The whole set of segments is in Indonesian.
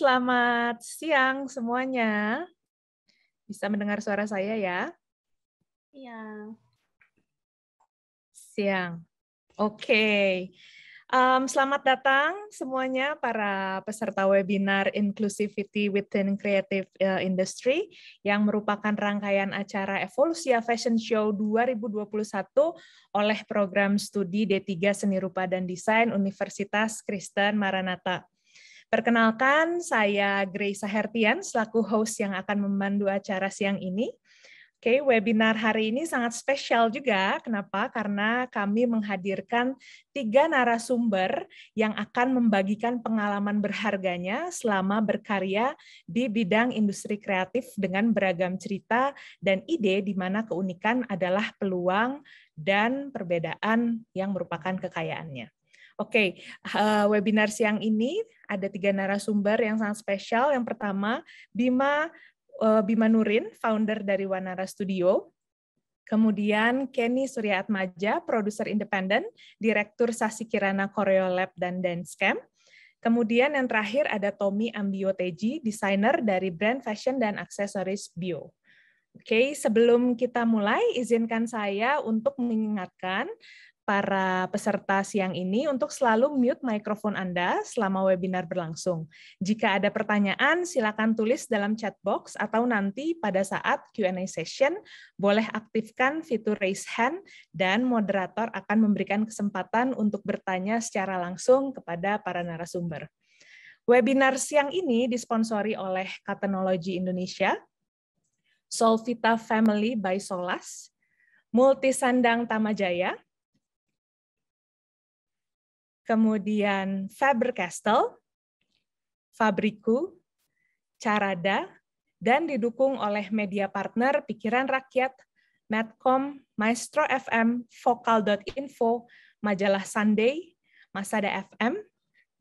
selamat siang semuanya. Bisa mendengar suara saya ya? Iya. Siang. Oke. Okay. Um, selamat datang semuanya para peserta webinar Inclusivity Within Creative eh, Industry yang merupakan rangkaian acara Evolusia Fashion Show 2021 oleh program studi D3 Seni Rupa dan Desain Universitas Kristen Maranatha. Perkenalkan, saya Grace Hertian, selaku host yang akan memandu acara siang ini. Oke, okay, webinar hari ini sangat spesial juga. Kenapa? Karena kami menghadirkan tiga narasumber yang akan membagikan pengalaman berharganya selama berkarya di bidang industri kreatif dengan beragam cerita dan ide di mana keunikan adalah peluang dan perbedaan yang merupakan kekayaannya. Oke, okay, eh, webinar siang ini ada tiga narasumber yang sangat spesial. Yang pertama, Bima eh, Bima Nurin, founder dari Wanara Studio. Kemudian Kenny Surya Atmaja, produser independen, direktur Sasi Kirana Koreo Lab dan Dance Camp. Kemudian yang terakhir ada Tommy Ambio Teji, desainer dari brand fashion dan aksesoris bio. Oke, sebelum kita mulai, izinkan saya untuk mengingatkan para peserta siang ini untuk selalu mute mikrofon Anda selama webinar berlangsung. Jika ada pertanyaan, silakan tulis dalam chat box atau nanti pada saat Q&A session, boleh aktifkan fitur raise hand dan moderator akan memberikan kesempatan untuk bertanya secara langsung kepada para narasumber. Webinar siang ini disponsori oleh Katenologi Indonesia, Solvita Family by Solas, Multisandang Tamajaya, kemudian Faber-Castell, Fabriku, Carada, dan didukung oleh media partner Pikiran Rakyat, Medcom, Maestro FM, Vokal.info, Majalah Sunday, Masada FM,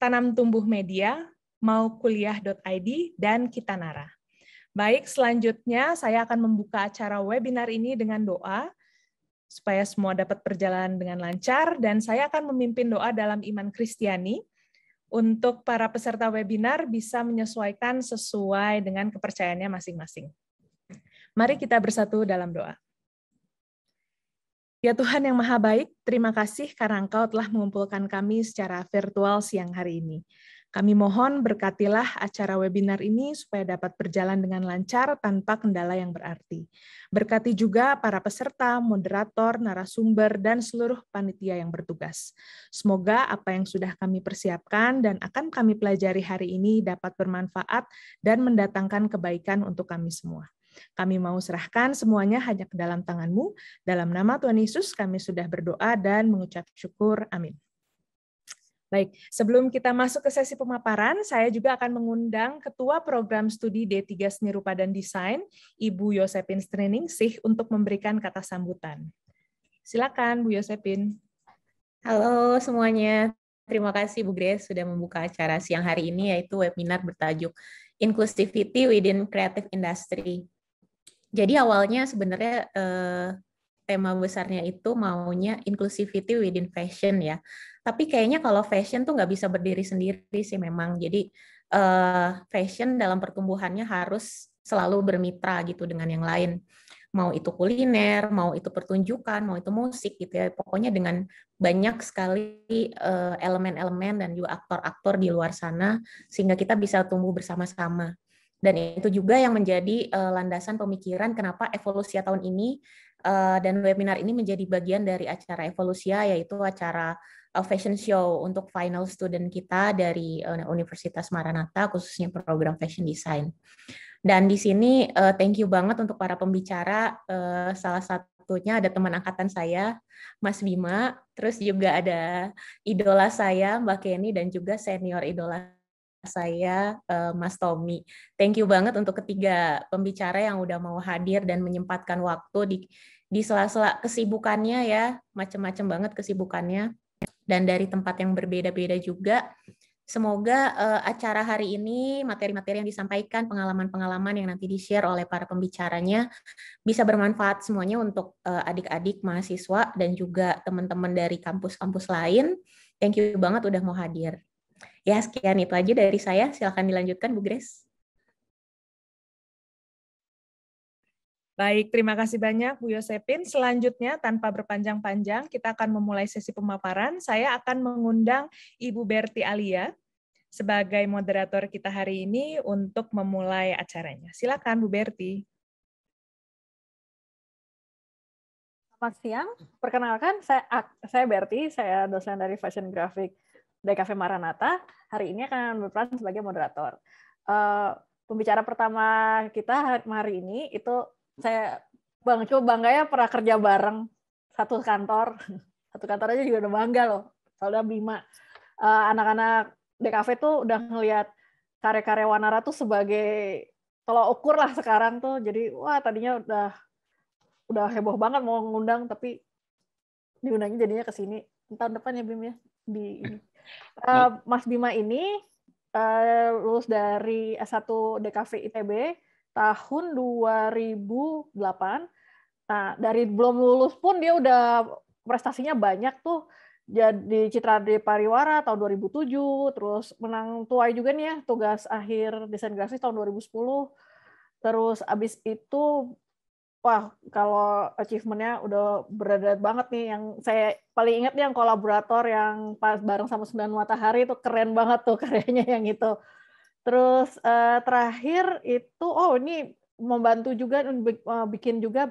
Tanam Tumbuh Media, maukuliah.id, dan Kitanara. Baik, selanjutnya saya akan membuka acara webinar ini dengan doa supaya semua dapat perjalanan dengan lancar dan saya akan memimpin doa dalam iman Kristiani untuk para peserta webinar bisa menyesuaikan sesuai dengan kepercayaannya masing-masing. Mari kita bersatu dalam doa. Ya Tuhan yang Maha Baik, terima kasih karena Engkau telah mengumpulkan kami secara virtual siang hari ini. Kami mohon berkatilah acara webinar ini supaya dapat berjalan dengan lancar tanpa kendala yang berarti. Berkati juga para peserta, moderator, narasumber, dan seluruh panitia yang bertugas. Semoga apa yang sudah kami persiapkan dan akan kami pelajari hari ini dapat bermanfaat dan mendatangkan kebaikan untuk kami semua. Kami mau serahkan semuanya hanya ke dalam tanganmu. Dalam nama Tuhan Yesus kami sudah berdoa dan mengucap syukur. Amin. Baik, sebelum kita masuk ke sesi pemaparan, saya juga akan mengundang Ketua Program Studi D3 Seni Rupa dan Desain, Ibu Yosepin Strening Sih untuk memberikan kata sambutan. Silakan Bu Yosepin. Halo semuanya, terima kasih Bu Grace sudah membuka acara siang hari ini yaitu webinar bertajuk Inclusivity Within Creative Industry. Jadi awalnya sebenarnya eh, tema besarnya itu maunya inclusivity within fashion ya. Tapi kayaknya kalau fashion tuh nggak bisa berdiri sendiri sih memang. Jadi uh, fashion dalam pertumbuhannya harus selalu bermitra gitu dengan yang lain. Mau itu kuliner, mau itu pertunjukan, mau itu musik gitu ya. Pokoknya dengan banyak sekali elemen eh, elemen-elemen dan juga aktor-aktor di luar sana sehingga kita bisa tumbuh bersama-sama dan itu juga yang menjadi uh, landasan pemikiran kenapa evolusi tahun ini Eh, dan webinar ini menjadi bagian dari acara Evolusia yaitu acara eh, fashion show untuk final student kita dari eh, Universitas Maranatha khususnya program fashion design. Dan di sini thank you banget untuk para pembicara salah satunya ada teman angkatan saya Mas Bima, terus juga ada idola saya Mbak Kenny dan juga senior idola saya uh, Mas Tommy. Thank you banget untuk ketiga pembicara yang udah mau hadir dan menyempatkan waktu di di sela-sela kesibukannya ya, macam-macam banget kesibukannya dan dari tempat yang berbeda-beda juga. Semoga uh, acara hari ini, materi-materi yang disampaikan, pengalaman-pengalaman yang nanti di-share oleh para pembicaranya bisa bermanfaat semuanya untuk eh, adik-adik uh, mahasiswa dan juga teman-teman dari kampus-kampus lain. Thank you banget udah mau hadir. Ya, sekian itu aja dari saya. Silakan dilanjutkan, Bu Grace. Baik, terima kasih banyak Bu Yosepin. Selanjutnya, tanpa berpanjang-panjang, kita akan memulai sesi pemaparan. Saya akan mengundang Ibu Berti Alia sebagai moderator kita hari ini untuk memulai acaranya. Silakan Bu Berti. Selamat siang. Perkenalkan, saya saya Berti, saya dosen dari Fashion Graphic dari Cafe Maranata. Hari ini akan berperan sebagai moderator. Uh, pembicara pertama kita hari ini itu saya Bang Coba bangga ya pernah kerja bareng satu kantor. Satu kantor aja juga udah bangga loh. Soalnya Bima uh, anak-anak DKV tuh udah ngelihat karya-karya Wanara tuh sebagai kalau ukur lah sekarang tuh jadi wah tadinya udah udah heboh banget mau ngundang tapi diundangnya jadinya ke sini tahun depan ya Bim ya di ini. Uh, Mas Bima ini uh, lulus dari S1 DKV ITB tahun 2008. Nah, dari belum lulus pun dia udah prestasinya banyak tuh. Jadi Citra di Pariwara tahun 2007, terus menang tuai juga nih ya, tugas akhir desain grafis tahun 2010. Terus abis itu wah kalau achievementnya udah berat banget nih yang saya paling ingat nih yang kolaborator yang pas bareng sama Sembilan Matahari itu keren banget tuh karyanya yang itu. Terus uh, terakhir itu oh ini membantu juga eh, bikin juga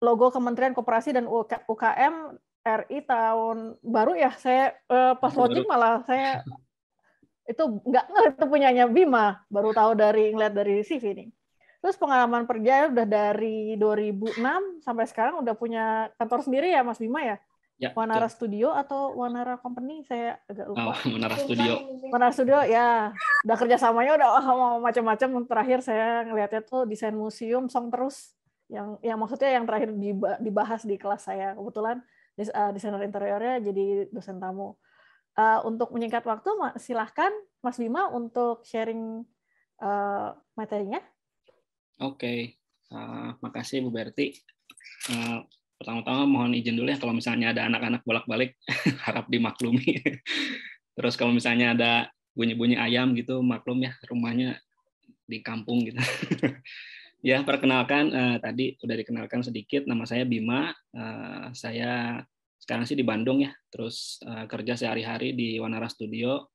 logo Kementerian Koperasi dan UKM RI tahun baru ya saya uh, pas launching malah saya itu nggak ngerti punyanya Bima baru tahu dari ngeliat dari CV nih. Terus pengalaman kerja ya udah dari 2006 sampai sekarang udah punya kantor sendiri ya Mas Bima ya? Ya, Wanara ya. Studio atau Wanara Company saya agak lupa. Oh, Wanara Studio. Wanara Studio ya. Udah kerjasamanya udah oh, macam-macam. Terakhir saya ngelihatnya tuh desain museum song terus yang yang maksudnya yang terakhir dibahas di kelas saya kebetulan eh, desainer interiornya jadi dosen tamu. Uh, untuk menyingkat waktu silahkan Mas Bima untuk sharing uh, materinya. Oke, okay. uh, makasih Bu Berti. Uh, pertama-tama mohon izin dulu ya kalau misalnya ada anak-anak bolak-balik harap dimaklumi. Terus kalau misalnya ada bunyi-bunyi ayam gitu maklum ya rumahnya di kampung gitu. ya perkenalkan uh, tadi udah dikenalkan sedikit nama saya Bima. Uh, saya sekarang sih di Bandung ya. Terus uh, kerja sehari-hari di Wanara Studio.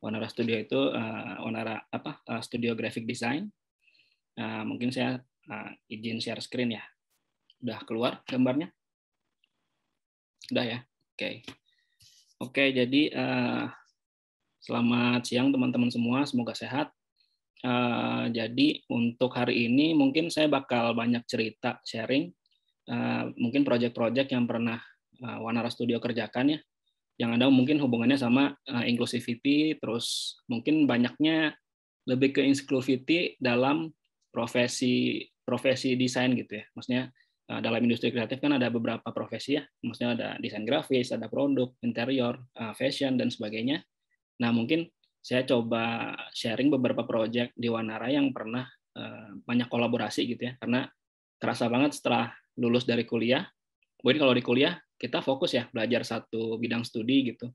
Wanara Studio itu uh, Wanara apa? Uh, studio graphic design Nah, mungkin saya nah, izin share screen ya. Udah keluar gambarnya? Udah ya? Oke. Okay. Oke, okay, jadi uh, selamat siang teman-teman semua. Semoga sehat. Uh, jadi untuk hari ini mungkin saya bakal banyak cerita sharing. Uh, mungkin proyek-proyek yang pernah uh, Wanara Studio kerjakan ya. Yang ada mungkin hubungannya sama uh, inclusivity, terus mungkin banyaknya lebih ke inclusivity dalam profesi profesi desain gitu ya. Maksudnya eh, dalam industri kreatif kan ada beberapa profesi ya. Maksudnya ada desain grafis, ada produk, interior, eh, fashion dan sebagainya. Nah, mungkin saya coba sharing beberapa proyek di Wanara yang pernah eh, banyak kolaborasi gitu ya. Karena kerasa banget setelah lulus dari kuliah. Mungkin kalau di kuliah kita fokus ya belajar satu bidang studi gitu.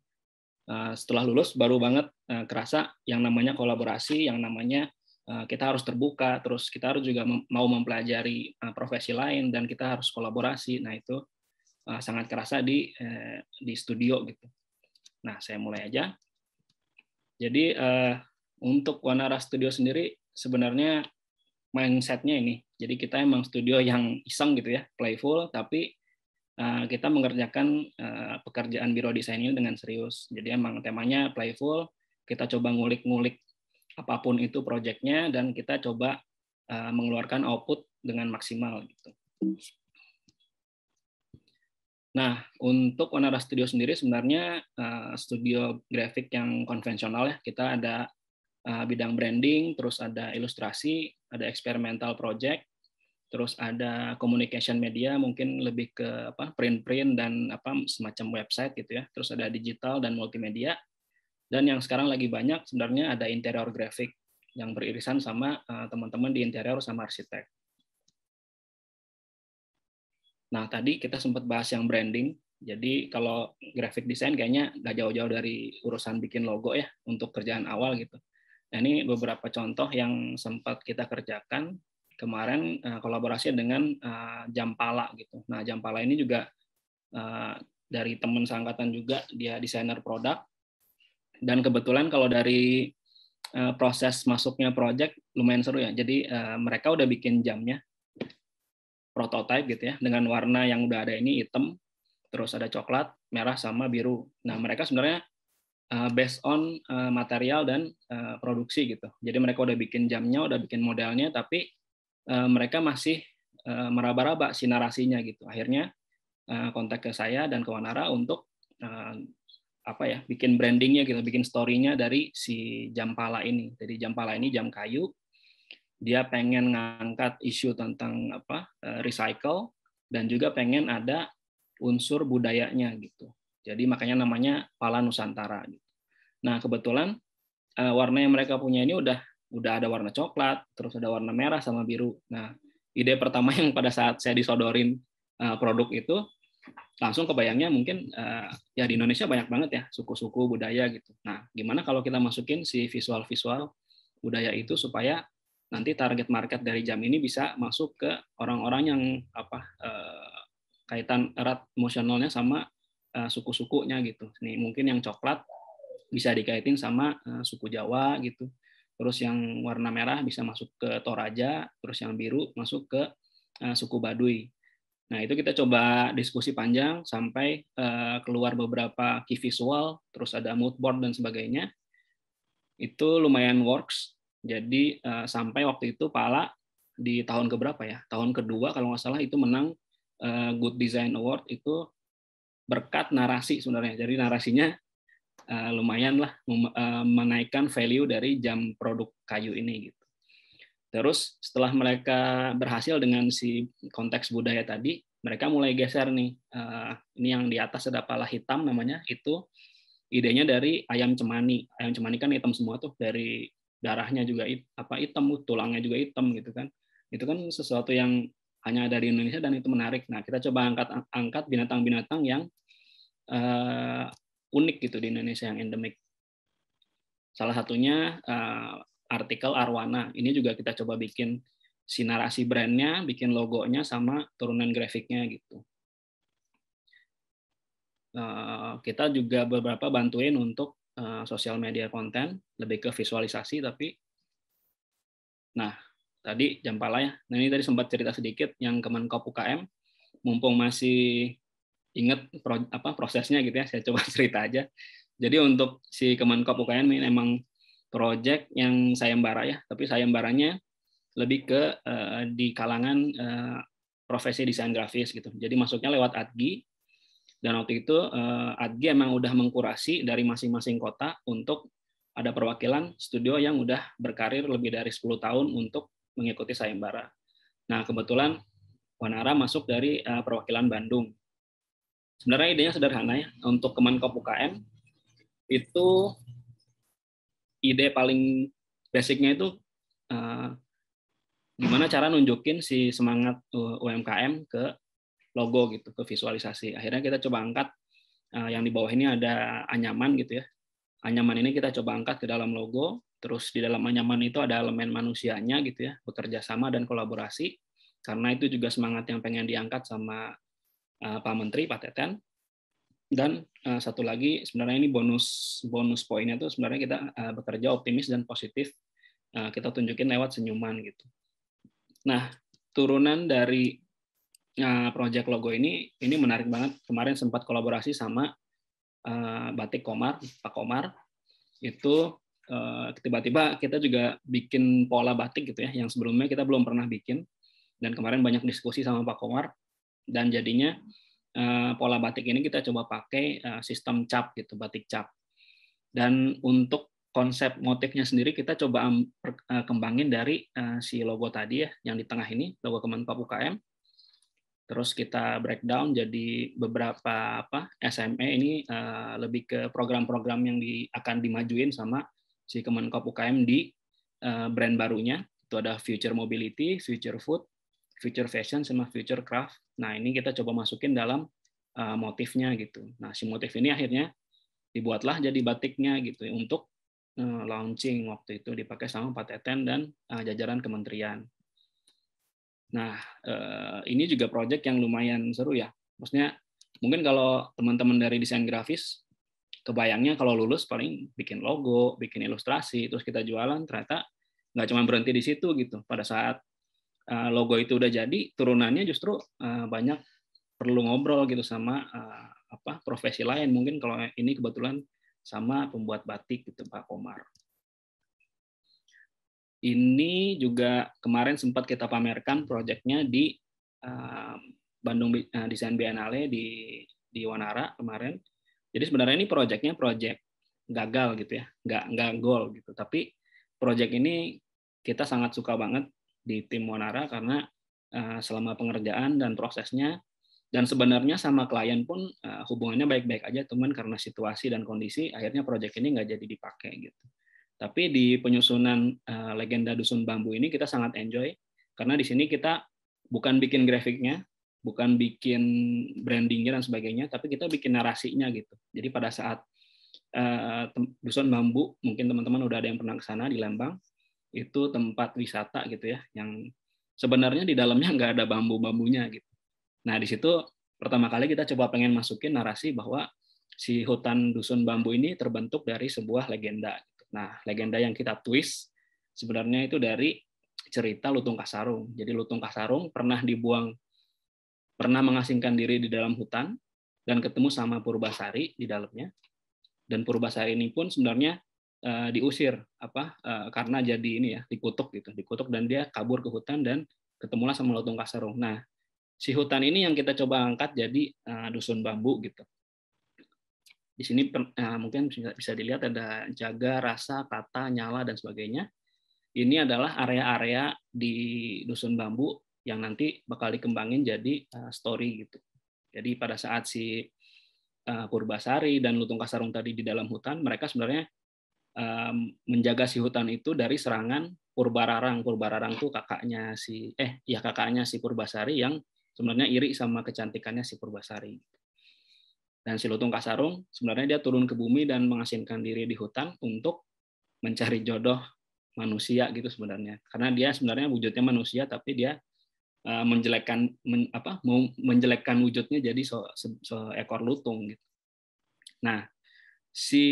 Setelah lulus baru banget kerasa yang namanya kolaborasi, yang namanya Eh, kita harus terbuka, terus kita harus juga mau mempelajari eh, profesi lain dan kita harus kolaborasi. Nah itu eh, sangat kerasa di di studio gitu. Nah saya mulai aja. Jadi untuk Wanara Studio sendiri sebenarnya mindsetnya ini. Jadi kita emang studio yang iseng gitu ya, playful, tapi kita mengerjakan pekerjaan biro desain ini dengan serius. Jadi emang temanya playful, kita coba ngulik-ngulik apapun itu proyeknya dan kita coba uh, mengeluarkan output dengan maksimal gitu. Nah, untuk Onara Studio sendiri sebenarnya uh, studio grafik yang konvensional ya, kita ada uh, bidang branding, terus ada ilustrasi, ada experimental project, terus ada communication media mungkin lebih ke apa print-print dan apa semacam website gitu ya. Terus ada digital dan multimedia. Dan yang sekarang lagi banyak sebenarnya ada interior graphic yang beririsan sama eh, teman-teman di interior sama arsitek. Nah, tadi kita sempat bahas yang branding. Jadi kalau graphic design kayaknya nggak jauh-jauh dari urusan bikin logo ya untuk kerjaan awal gitu. Nah, ini beberapa contoh yang sempat kita kerjakan kemarin eh, kolaborasi dengan eh, Jampala gitu. Nah, Jampala ini juga dari teman seangkatan juga dia desainer produk dan kebetulan kalau dari uh, proses masuknya project lumayan seru ya. Jadi uh, mereka udah bikin jamnya prototype gitu ya dengan warna yang udah ada ini hitam, terus ada coklat, merah sama biru. Nah, mereka sebenarnya uh, based on uh, material dan uh, produksi gitu. Jadi mereka udah bikin jamnya, udah bikin modelnya tapi uh, mereka masih uh, meraba-raba sinarasinya gitu. Akhirnya uh, kontak ke saya dan ke Wanara untuk uh, apa ya bikin brandingnya kita gitu, bikin storynya dari si jam pala ini jadi jam pala ini jam kayu dia pengen ngangkat isu tentang apa eh, recycle dan juga pengen ada unsur budayanya gitu jadi makanya namanya pala nusantara gitu nah kebetulan eh, warna yang mereka punya ini udah udah ada warna coklat terus ada warna merah sama biru nah ide pertama yang pada saat saya disodorin eh, produk itu langsung kebayangnya mungkin uh, ya di Indonesia banyak banget ya suku-suku budaya gitu. Nah, gimana kalau kita masukin si visual-visual budaya itu supaya nanti target market dari jam ini bisa masuk ke orang-orang yang apa uh, kaitan erat emosionalnya sama uh, suku-sukunya gitu. Nih mungkin yang coklat bisa dikaitin sama uh, suku Jawa gitu. Terus yang warna merah bisa masuk ke Toraja, terus yang biru masuk ke uh, suku Baduy Nah, itu kita coba diskusi panjang sampai uh, keluar beberapa key visual, terus ada mood board dan sebagainya. Itu lumayan works. Jadi uh, sampai waktu itu Pala di tahun keberapa ya? Tahun kedua kalau nggak salah itu menang uh, Good Design Award itu berkat narasi sebenarnya. Jadi narasinya uh, lumayan lah menaikkan value dari jam produk kayu ini. gitu Terus setelah mereka berhasil dengan si konteks budaya tadi, mereka mulai geser nih. Eh, ini yang di atas ada pala hitam namanya, itu idenya dari ayam cemani. Ayam cemani kan hitam semua tuh, dari darahnya juga hit, apa hitam, uh, tulangnya juga hitam gitu kan. Itu kan sesuatu yang hanya ada di Indonesia dan itu menarik. Nah, kita coba angkat angkat binatang-binatang yang uh, unik gitu di Indonesia yang endemik. Salah satunya uh, artikel arwana. Ini juga kita coba bikin si narasi brandnya, bikin logonya sama turunan grafiknya gitu. Eh, kita juga beberapa bantuin untuk eh, sosial media konten, lebih ke visualisasi tapi nah tadi pala ya. Nah ini tadi sempat cerita sedikit yang Kemenkop UKM, mumpung masih inget apa prosesnya gitu ya, saya coba cerita aja. Jadi untuk si Kemenkop UKM ini emang project yang sayembara ya, tapi sayembaranya lebih ke uh, di kalangan uh, profesi desain grafis gitu. Jadi masuknya lewat ADGI dan waktu itu uh, eh, ADGI emang udah mengkurasi dari masing-masing kota untuk ada perwakilan studio yang udah berkarir lebih dari 10 tahun untuk mengikuti sayembara. Nah, kebetulan Wanara masuk dari uh, perwakilan Bandung. Sebenarnya idenya sederhana ya, untuk Kemenkop UKM itu ide paling basicnya itu uh, gimana cara nunjukin si semangat eh, UMKM ke logo gitu ke visualisasi akhirnya kita coba angkat uh, yang di bawah ini ada anyaman gitu ya anyaman ini kita coba angkat ke dalam logo terus di dalam anyaman itu ada elemen manusianya gitu ya bekerja sama dan kolaborasi karena itu juga semangat yang pengen diangkat sama uh, Pak Menteri Pak Teten dan uh, satu lagi sebenarnya ini bonus bonus poinnya tuh sebenarnya kita uh, bekerja optimis dan positif uh, kita tunjukin lewat senyuman gitu nah turunan dari uh, project logo ini ini menarik banget kemarin sempat kolaborasi sama uh, batik Komar Pak Komar itu tiba tiba-tiba kita juga bikin pola batik gitu ya yang sebelumnya kita belum pernah bikin dan kemarin banyak diskusi sama Pak Komar dan jadinya Eh, pola batik ini kita coba pakai eh, sistem cap gitu, batik cap. Dan untuk konsep motifnya sendiri kita coba eh, kembangin dari si logo tadi ya, yang di tengah ini, logo Kemenkop UKM. Terus kita breakdown jadi beberapa apa SME ini lebih ke program-program yang di, akan dimajuin sama si Kemenkop UKM di brand barunya. Itu ada Future Mobility, Future Food, future fashion sama future craft. Nah, ini kita coba masukin dalam eh, motifnya gitu. Nah, si motif ini akhirnya dibuatlah jadi batiknya gitu untuk eh, launching waktu itu dipakai sama Pak Teten dan eh, jajaran kementerian. Nah, ini juga project yang lumayan seru ya. Maksudnya mungkin kalau teman-teman dari desain grafis kebayangnya kalau lulus paling bikin logo, bikin ilustrasi, terus kita jualan ternyata nggak cuma berhenti di situ gitu. Pada saat Eh, logo itu udah jadi, turunannya justru eh, banyak perlu ngobrol gitu sama eh, apa profesi lain. Mungkin kalau ini kebetulan sama pembuat batik gitu Pak Komar. Ini juga kemarin sempat kita pamerkan proyeknya di Bandung uh, Desain Biennale di di Wanara kemarin. Jadi sebenarnya ini proyeknya proyek gagal gitu ya, nggak nggak gol gitu. Tapi proyek ini kita sangat suka banget di tim Monara karena eh, selama pengerjaan dan prosesnya dan sebenarnya sama klien pun eh, hubungannya baik-baik aja teman karena situasi dan kondisi akhirnya proyek ini nggak jadi dipakai gitu tapi di penyusunan eh, legenda dusun bambu ini kita sangat enjoy karena di sini kita bukan bikin grafiknya bukan bikin brandingnya dan sebagainya tapi kita bikin narasinya gitu jadi pada saat dusun bambu mungkin teman-teman udah ada yang pernah ke sana di Lembang itu tempat wisata gitu ya yang sebenarnya di dalamnya nggak ada bambu-bambunya gitu. Nah di situ pertama kali kita coba pengen masukin narasi bahwa si hutan dusun bambu ini terbentuk dari sebuah legenda. Gitu. Nah legenda yang kita twist sebenarnya itu dari cerita Lutung Kasarung. Jadi Lutung Kasarung pernah dibuang, pernah mengasingkan diri di dalam hutan dan ketemu sama Purbasari di dalamnya. Dan Purbasari ini pun sebenarnya Eh, diusir apa uh, karena jadi ini ya dikutuk gitu dikutuk dan dia kabur ke hutan dan ketemulah sama lotung kasarung nah si hutan ini yang kita coba angkat jadi uh, dusun bambu gitu di sini uh, mungkin bisa dilihat ada jaga rasa kata nyala dan sebagainya ini adalah area-area di dusun bambu yang nanti bakal dikembangin jadi uh, story gitu jadi pada saat si Purbasari dan Lutung Kasarung tadi di dalam hutan, mereka sebenarnya menjaga si hutan itu dari serangan Purbararang. Purbararang tuh kakaknya si eh ya kakaknya si Purbasari yang sebenarnya iri sama kecantikannya si Purbasari. Dan si Lutung Kasarung sebenarnya dia turun ke bumi dan mengasingkan diri di hutan untuk mencari jodoh manusia gitu sebenarnya. Karena dia sebenarnya wujudnya manusia tapi dia e, menjelekkan men, apa menjelekkan wujudnya jadi seekor so, so, so lutung gitu. Nah, si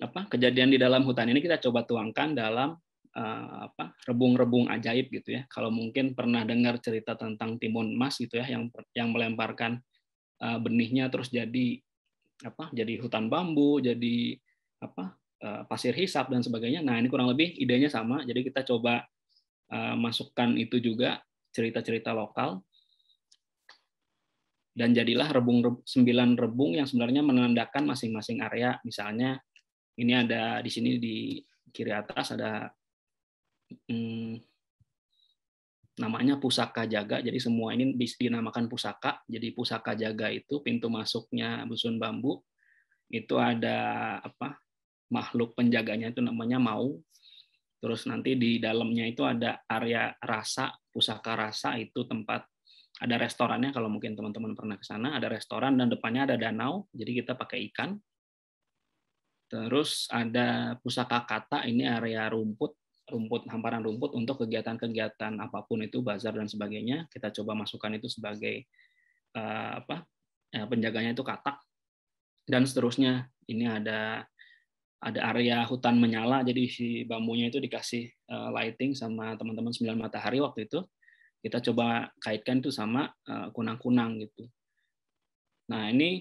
apa kejadian di dalam hutan ini kita coba tuangkan dalam uh, apa rebung-rebung ajaib gitu ya. Kalau mungkin pernah dengar cerita tentang timun emas gitu ya yang yang melemparkan uh, benihnya terus jadi apa jadi hutan bambu, jadi apa uh, pasir hisap dan sebagainya. Nah, ini kurang lebih idenya sama. Jadi kita coba uh, masukkan itu juga cerita-cerita lokal dan jadilah rebung sembilan rebung yang sebenarnya menandakan masing-masing area misalnya ini ada di sini di kiri atas ada hmm, namanya pusaka jaga. Jadi semua ini dinamakan pusaka. Jadi pusaka jaga itu pintu masuknya busun bambu itu ada apa makhluk penjaganya itu namanya mau. Terus nanti di dalamnya itu ada area rasa, pusaka rasa itu tempat ada restorannya kalau mungkin teman-teman pernah ke sana, ada restoran dan depannya ada danau. Jadi kita pakai ikan. Terus ada pusaka kata ini area rumput, rumput hamparan rumput untuk kegiatan-kegiatan apapun itu bazar dan sebagainya. Kita coba masukkan itu sebagai uh, apa? Uh, penjaganya itu katak dan seterusnya. Ini ada ada area hutan menyala jadi si bambunya itu dikasih uh, lighting sama teman-teman sembilan matahari waktu itu. Kita coba kaitkan itu sama kunang-kunang uh, gitu. Nah, ini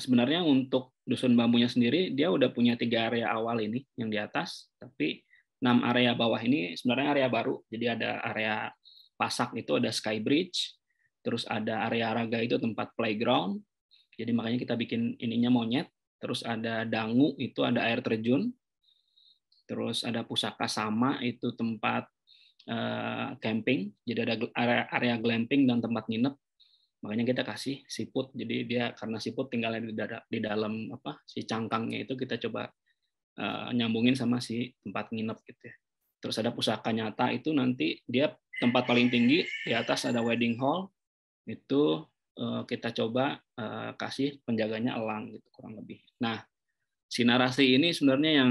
sebenarnya untuk dusun bambunya sendiri dia udah punya tiga area awal ini yang di atas, tapi enam area bawah ini sebenarnya area baru. Jadi ada area pasak itu ada sky bridge, terus ada area raga itu tempat playground. Jadi makanya kita bikin ininya monyet, terus ada dangu itu ada air terjun, terus ada pusaka sama itu tempat eh, camping. Jadi ada area, area glamping dan tempat nginep makanya kita kasih siput jadi dia karena siput tinggalnya di, dalam, di dalam apa si cangkangnya itu kita coba uh, nyambungin sama si tempat nginep gitu ya terus ada pusaka nyata itu nanti dia tempat paling tinggi di atas ada wedding hall itu uh, kita coba uh, kasih penjaganya elang gitu kurang lebih nah si narasi ini sebenarnya yang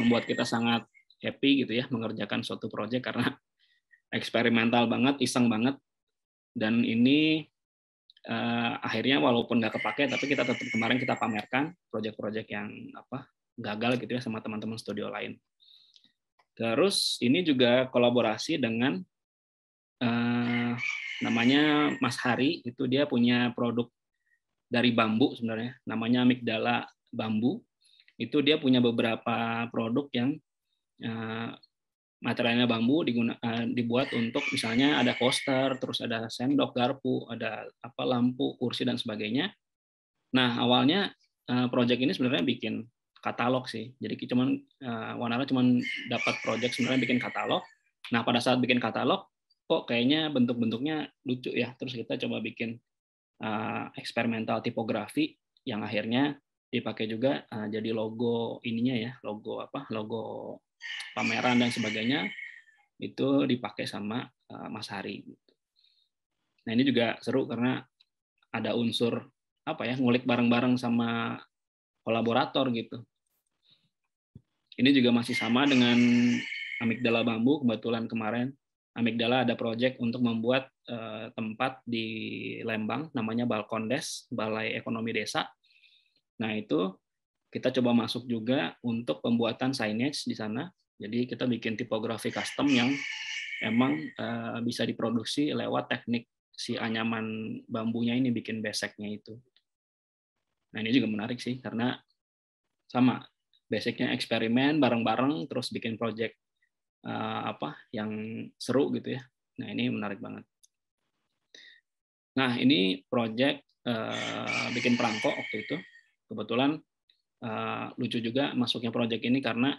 membuat kita sangat happy gitu ya mengerjakan suatu proyek karena eksperimental banget iseng banget dan ini uh, akhirnya walaupun nggak kepake tapi kita tetap kemarin kita pamerkan proyek-proyek yang apa gagal gitu ya sama teman-teman studio lain. Terus ini juga kolaborasi dengan uh, namanya Mas Hari itu dia punya produk dari bambu sebenarnya namanya amigdala bambu itu dia punya beberapa produk yang eh, materialnya bambu diguna, eh, dibuat untuk misalnya ada poster, terus ada sendok, garpu, ada apa lampu, kursi dan sebagainya. Nah, awalnya eh, proyek ini sebenarnya bikin katalog sih. Jadi cuman eh, Wanara cuman dapat proyek sebenarnya bikin katalog. Nah, pada saat bikin katalog kok kayaknya bentuk-bentuknya lucu ya. Terus kita coba bikin uh, eksperimental tipografi yang akhirnya dipakai juga uh, jadi logo ininya ya, logo apa? Logo pameran dan sebagainya itu dipakai sama eh, Mas Hari. Gitu. Nah ini juga seru karena ada unsur apa ya ngulik bareng-bareng sama kolaborator gitu. Ini juga masih sama dengan amigdala bambu kebetulan kemarin amigdala ada proyek untuk membuat eh, tempat di Lembang namanya Balkondes Balai Ekonomi Desa. Nah itu kita coba masuk juga untuk pembuatan signage di sana. Jadi kita bikin tipografi custom yang emang eh, bisa diproduksi lewat teknik si anyaman bambunya ini bikin beseknya itu. Nah ini juga menarik sih karena sama basicnya eksperimen bareng-bareng terus bikin project eh, apa yang seru gitu ya. Nah ini menarik banget. Nah ini project eh, bikin perangko waktu itu kebetulan Eh, lucu juga masuknya proyek ini karena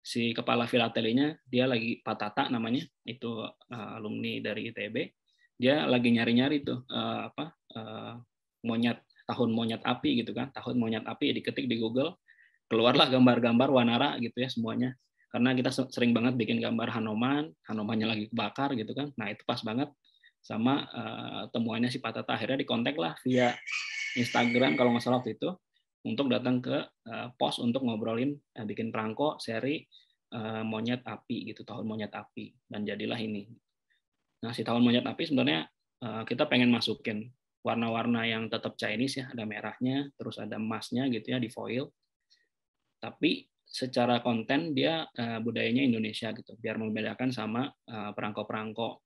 si kepala filatelinya dia lagi Patata namanya itu eh, alumni dari ITB dia lagi nyari-nyari tuh eh, apa monyet tahun monyet api gitu kan tahun monyet api diketik di Google keluarlah gambar-gambar Wanara gitu ya semuanya karena kita sering banget bikin gambar Hanoman Hanomannya lagi kebakar gitu kan nah itu pas banget sama uh, temuannya si Patata akhirnya dikontak lah via Instagram kalau nggak salah waktu itu untuk datang ke eh, pos untuk ngobrolin eh, bikin perangko seri eh, monyet api gitu tahun monyet api dan jadilah ini nah si tahun monyet api sebenarnya kita pengen masukin warna-warna yang tetap Chinese ya ada merahnya terus ada emasnya gitu ya di foil tapi secara konten dia budayanya Indonesia gitu biar membedakan sama perangko-perangko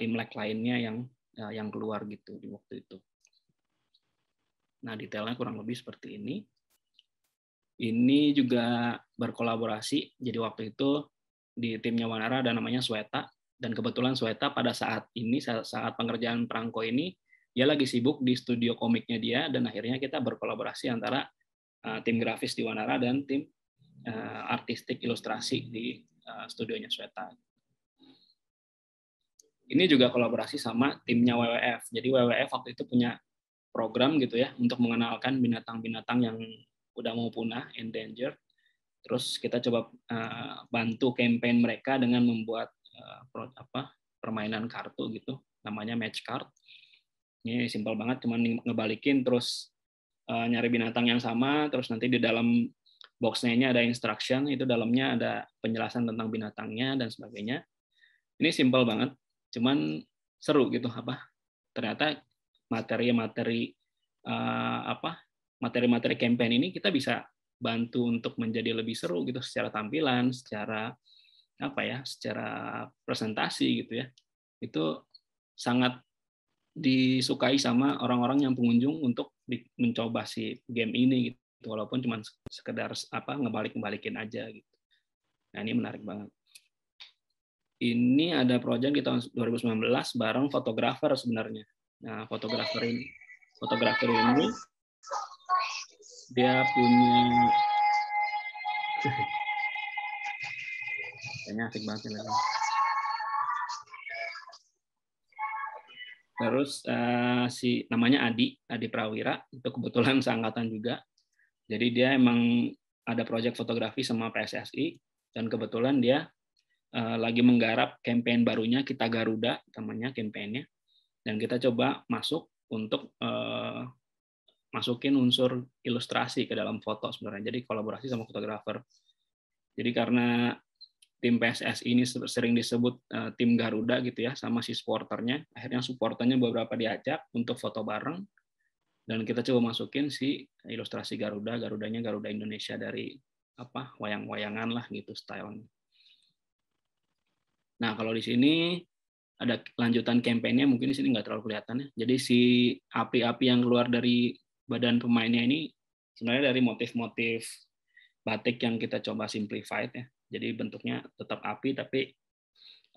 Imlek lainnya yang yang keluar gitu di waktu itu Nah, detailnya kurang lebih seperti ini. Ini juga berkolaborasi. Jadi waktu itu di timnya Wanara ada namanya Sweta. Dan kebetulan Sweta pada saat ini, saat pengerjaan Perangko ini, dia lagi sibuk di studio komiknya dia, dan akhirnya kita berkolaborasi antara uh, tim grafis di Wanara dan tim uh, artistik ilustrasi di uh, studionya Sweta. Ini juga kolaborasi sama timnya WWF. Jadi WWF waktu itu punya program gitu ya untuk mengenalkan binatang-binatang yang udah mau punah endangered terus kita coba uh, bantu campaign mereka dengan membuat uh, pro, apa permainan kartu gitu namanya match card ini simpel banget cuman ngebalikin terus uh, nyari binatang yang sama terus nanti di dalam boxnya ini ada instruction itu dalamnya ada penjelasan tentang binatangnya dan sebagainya ini simpel banget cuman seru gitu apa ternyata materi-materi uh, apa materi-materi campaign ini kita bisa bantu untuk menjadi lebih seru gitu secara tampilan, secara apa ya, secara presentasi gitu ya. Itu sangat disukai sama orang-orang yang pengunjung untuk mencoba si game ini gitu walaupun cuma sekedar apa ngebalik-balikin aja gitu. Nah, ini menarik banget. Ini ada proyek di tahun 2019 bareng fotografer sebenarnya. Nah, fotografer ini, fotografer ini dia punya kayaknya asik banget lagi Terus uh, si namanya Adi, Adi Prawira, itu kebetulan seangkatan juga. Jadi dia emang ada proyek fotografi sama PSSI dan kebetulan dia uh, lagi menggarap kampanye barunya Kita Garuda namanya kampanyenya dan kita coba masuk untuk uh, masukin unsur ilustrasi ke dalam foto sebenarnya. Jadi kolaborasi sama fotografer. Jadi karena tim PSS ini sering disebut uh, tim Garuda gitu ya sama si supporternya. Akhirnya supporternya beberapa diajak untuk foto bareng dan kita coba masukin si ilustrasi Garuda, Garudanya Garuda Indonesia dari apa wayang-wayangan lah gitu stylenya. Nah kalau di sini ada lanjutan kampanye mungkin di sini nggak terlalu kelihatan ya. Jadi si api-api yang keluar dari badan pemainnya ini sebenarnya dari motif-motif batik yang kita coba simplified ya. Jadi bentuknya tetap api tapi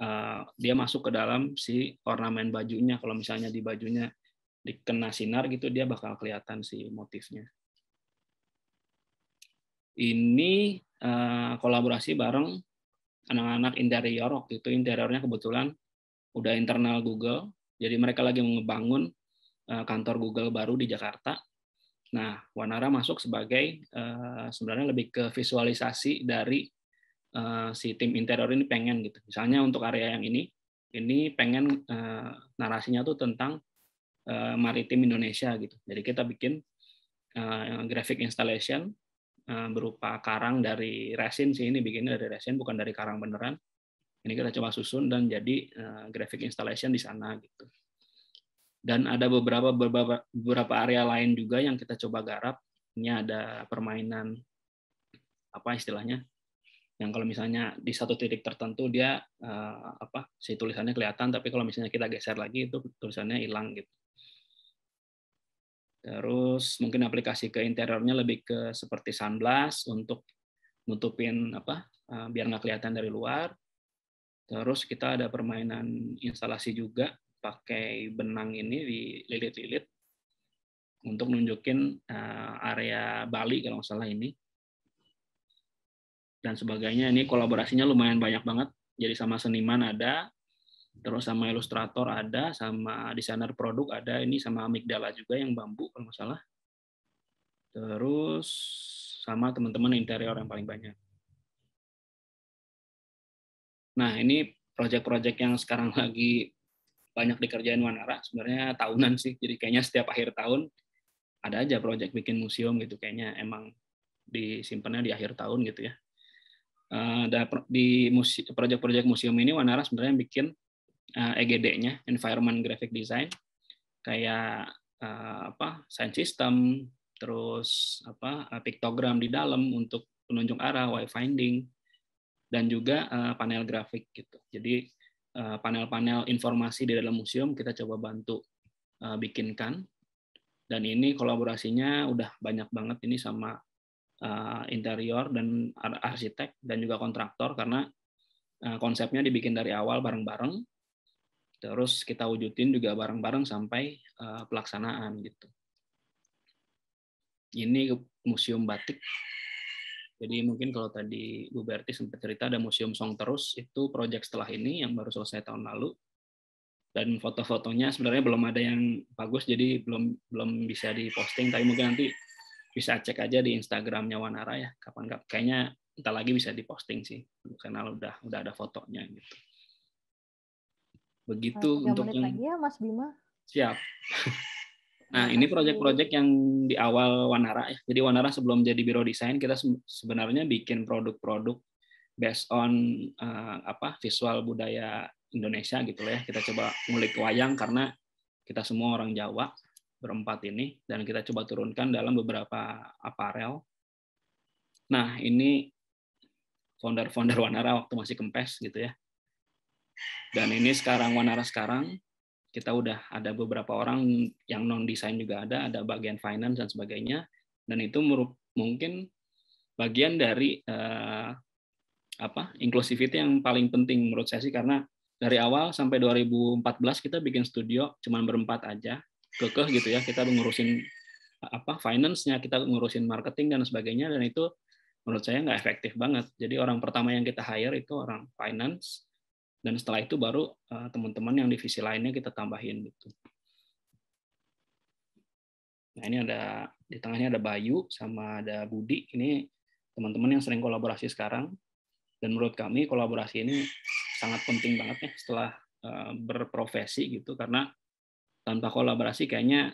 uh, dia masuk ke dalam si ornamen bajunya. Kalau misalnya di bajunya dikena sinar gitu dia bakal kelihatan si motifnya. Ini uh, kolaborasi bareng anak-anak interior waktu itu interiornya kebetulan udah internal Google. Jadi mereka lagi membangun eh, kantor Google baru di Jakarta. Nah, Wanara masuk sebagai eh, sebenarnya lebih ke visualisasi dari eh, si tim interior ini pengen gitu. Misalnya untuk area yang ini, ini pengen narasinya tuh tentang maritim Indonesia gitu. Jadi kita bikin graphic installation berupa karang dari resin sih ini bikinnya dari resin bukan dari karang beneran ini kita coba susun dan jadi uh, graphic installation di sana gitu. Dan ada beberapa beberapa area lain juga yang kita coba garap. Ini ada permainan apa istilahnya? Yang kalau misalnya di satu titik tertentu dia eh, apa si tulisannya kelihatan, tapi kalau misalnya kita geser lagi itu tulisannya hilang gitu. Terus mungkin aplikasi ke interiornya lebih ke seperti sunblast untuk nutupin apa eh, biar nggak kelihatan dari luar. Terus kita ada permainan instalasi juga pakai benang ini di lilit lilit untuk nunjukin eh, area Bali kalau nggak salah ini dan sebagainya. Ini kolaborasinya lumayan banyak banget. Jadi sama seniman ada, terus sama ilustrator ada, sama desainer produk ada, ini sama amigdala juga yang bambu kalau nggak salah. Terus sama teman-teman interior yang paling banyak. Nah, ini proyek-proyek yang sekarang lagi banyak dikerjain Wanara, sebenarnya tahunan sih. Jadi kayaknya setiap akhir tahun ada aja proyek bikin museum gitu. Kayaknya emang disimpannya di akhir tahun gitu ya. Ada eh, di proyek-proyek museum ini Wanara sebenarnya bikin EGD-nya, eh, e Environment Graphic Design, kayak eh, apa sound system, terus apa piktogram di dalam untuk penunjuk arah, wayfinding, dan juga uh, panel grafik gitu. Jadi eh, panel-panel uh, informasi di dalam museum kita coba bantu uh, bikinkan. Dan ini kolaborasinya udah banyak banget ini sama uh, interior dan arsitek dan juga kontraktor karena uh, konsepnya dibikin dari awal bareng-bareng. Terus kita wujudin juga bareng-bareng sampai uh, pelaksanaan gitu. Ini museum batik jadi mungkin kalau tadi Bu Berti sempat cerita ada Museum Song Terus, itu proyek setelah ini yang baru selesai tahun lalu. Dan foto-fotonya sebenarnya belum ada yang bagus, jadi belum belum bisa diposting. Tapi mungkin nanti bisa cek aja di Instagramnya Wanara ya. Kapan kapan kayaknya kita lagi bisa diposting sih, karena udah udah ada fotonya gitu. Begitu nah, untuk yang. Lagi ya Mas Bima. Siap. Nah, nah, ini proyek-proyek yang di awal Wanara ya. Jadi Wanara sebelum jadi biro desain kita sebenarnya bikin produk-produk based on uh, apa visual budaya Indonesia gitu ya. Kita coba ngulik wayang karena kita semua orang Jawa berempat ini dan kita coba turunkan dalam beberapa aparel. Nah, ini founder-founder Wanara waktu masih kempes gitu ya. Dan ini sekarang Wanara sekarang kita udah ada beberapa orang yang non desain juga ada, ada bagian finance dan sebagainya, dan itu mungkin bagian dari uh, apa inclusivity yang paling penting menurut saya sih karena dari awal sampai 2014 kita bikin studio cuma berempat aja kekeh gitu ya kita ngurusin apa finance-nya kita ngurusin marketing dan sebagainya dan itu menurut saya nggak efektif banget jadi orang pertama yang kita hire itu orang finance dan setelah itu baru eh, teman-teman yang divisi lainnya kita tambahin gitu. Nah ini ada di tengahnya ada Bayu sama ada Budi ini teman-teman yang sering kolaborasi sekarang dan menurut kami kolaborasi ini sangat penting banget ya setelah eh, berprofesi gitu karena tanpa kolaborasi kayaknya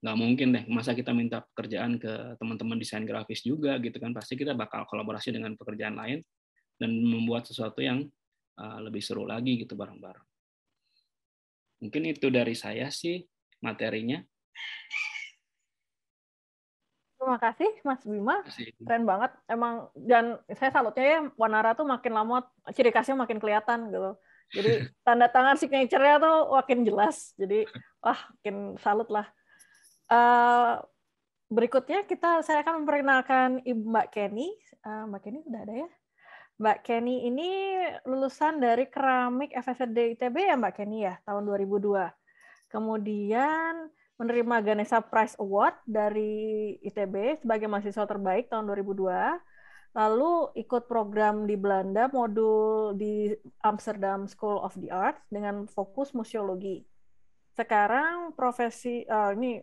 nggak mungkin deh masa kita minta pekerjaan ke teman-teman desain grafis juga gitu kan pasti kita bakal kolaborasi dengan pekerjaan lain dan membuat sesuatu yang Eh, lebih seru lagi gitu bareng-bareng. Mungkin itu dari saya sih materinya. Terima kasih Mas Bima, kasih. keren banget. Emang dan saya salutnya ya Wanara tuh makin lama ciri khasnya makin kelihatan gitu. Jadi tanda tangan signature-nya tuh makin jelas. Jadi wah makin salut lah. Uh, berikutnya kita saya akan memperkenalkan Ibu Mbak Kenny. Uh, Mbak Kenny sudah ada ya? Mbak Kenny ini lulusan dari keramik FSD ITB ya Mbak Kenny ya tahun 2002. Kemudian menerima Ganesha Prize Award dari ITB sebagai mahasiswa terbaik tahun 2002. Lalu ikut program di Belanda modul di Amsterdam School of the Arts dengan fokus museologi. Sekarang profesi uh, ini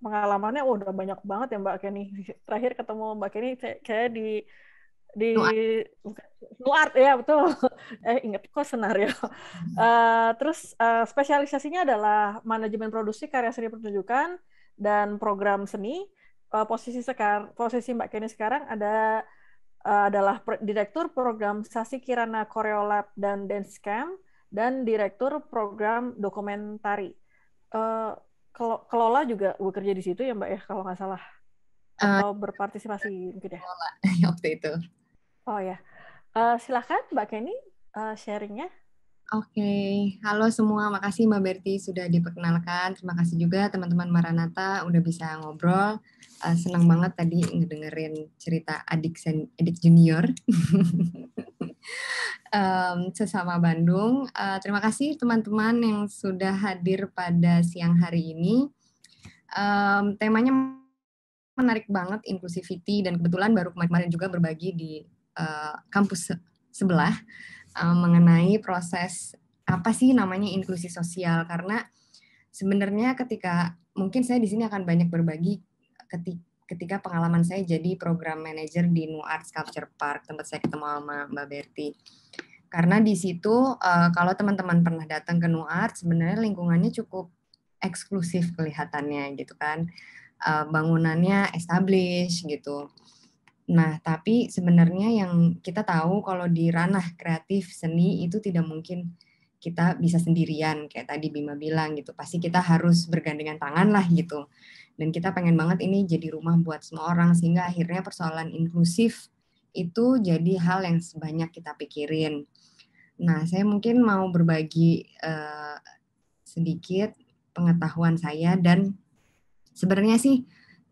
pengalamannya oh, udah banyak banget ya Mbak Kenny. Terakhir ketemu Mbak Kenny saya, saya di di luar ya betul eh ingat kok senario uh, terus uh, spesialisasinya adalah manajemen produksi karya seni pertunjukan dan program seni uh, posisi sekar posisi mbak Kenny sekarang ada uh, adalah direktur program Sasi Kirana Koreolab dan Dance Camp dan direktur program dokumentari uh, kelola juga bekerja di situ ya mbak ya kalau nggak salah atau berpartisipasi mungkin ya waktu itu Oh ya, uh, silakan Mbak Kenny uh, sharingnya. Oke, okay. halo semua. Makasih Mbak Berti sudah diperkenalkan. Terima kasih juga teman-teman Maranata udah bisa ngobrol. Uh, senang banget tadi ngedengerin cerita adik sen adik junior um, sesama Bandung. Uh, terima kasih teman-teman yang sudah hadir pada siang hari ini. Um, temanya menarik banget inklusivity dan kebetulan baru kemarin-kemarin juga berbagi di uh, kampus sebelah uh, mengenai proses apa sih namanya inklusi sosial karena sebenarnya ketika mungkin saya di sini akan banyak berbagi ketika ketika pengalaman saya jadi program manager di New Art Sculpture Park tempat saya ketemu sama Mbak Berti karena di situ eh, kalau teman-teman pernah datang ke New Art sebenarnya lingkungannya cukup eksklusif kelihatannya gitu kan bangunannya established gitu Nah, tapi sebenarnya yang kita tahu kalau di ranah kreatif seni itu tidak mungkin kita bisa sendirian kayak tadi Bima bilang gitu. Pasti kita harus bergandengan tangan lah gitu. Dan kita pengen banget ini jadi rumah buat semua orang sehingga akhirnya persoalan inklusif itu jadi hal yang sebanyak kita pikirin. Nah, saya mungkin mau berbagi eh, sedikit pengetahuan saya dan sebenarnya sih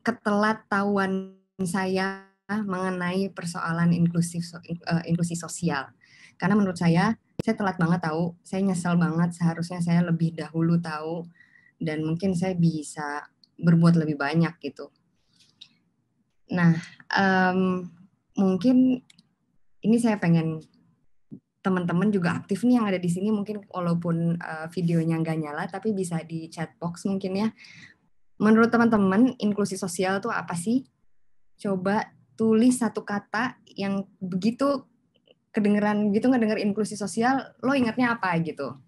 ketelat tahuan saya mengenai persoalan inklusi eh, inklusi sosial. Karena menurut saya saya telat banget tahu, saya nyesel banget seharusnya saya lebih dahulu tahu dan mungkin saya bisa berbuat lebih banyak gitu. Nah, um, mungkin ini saya pengen teman-teman juga aktif nih yang ada di sini mungkin walaupun uh, videonya nggak nyala tapi bisa di chat box mungkin ya. Menurut teman-teman, inklusi sosial itu apa sih? Coba tulis satu kata yang begitu kedengeran gitu dengar inklusi sosial, lo ingatnya apa gitu?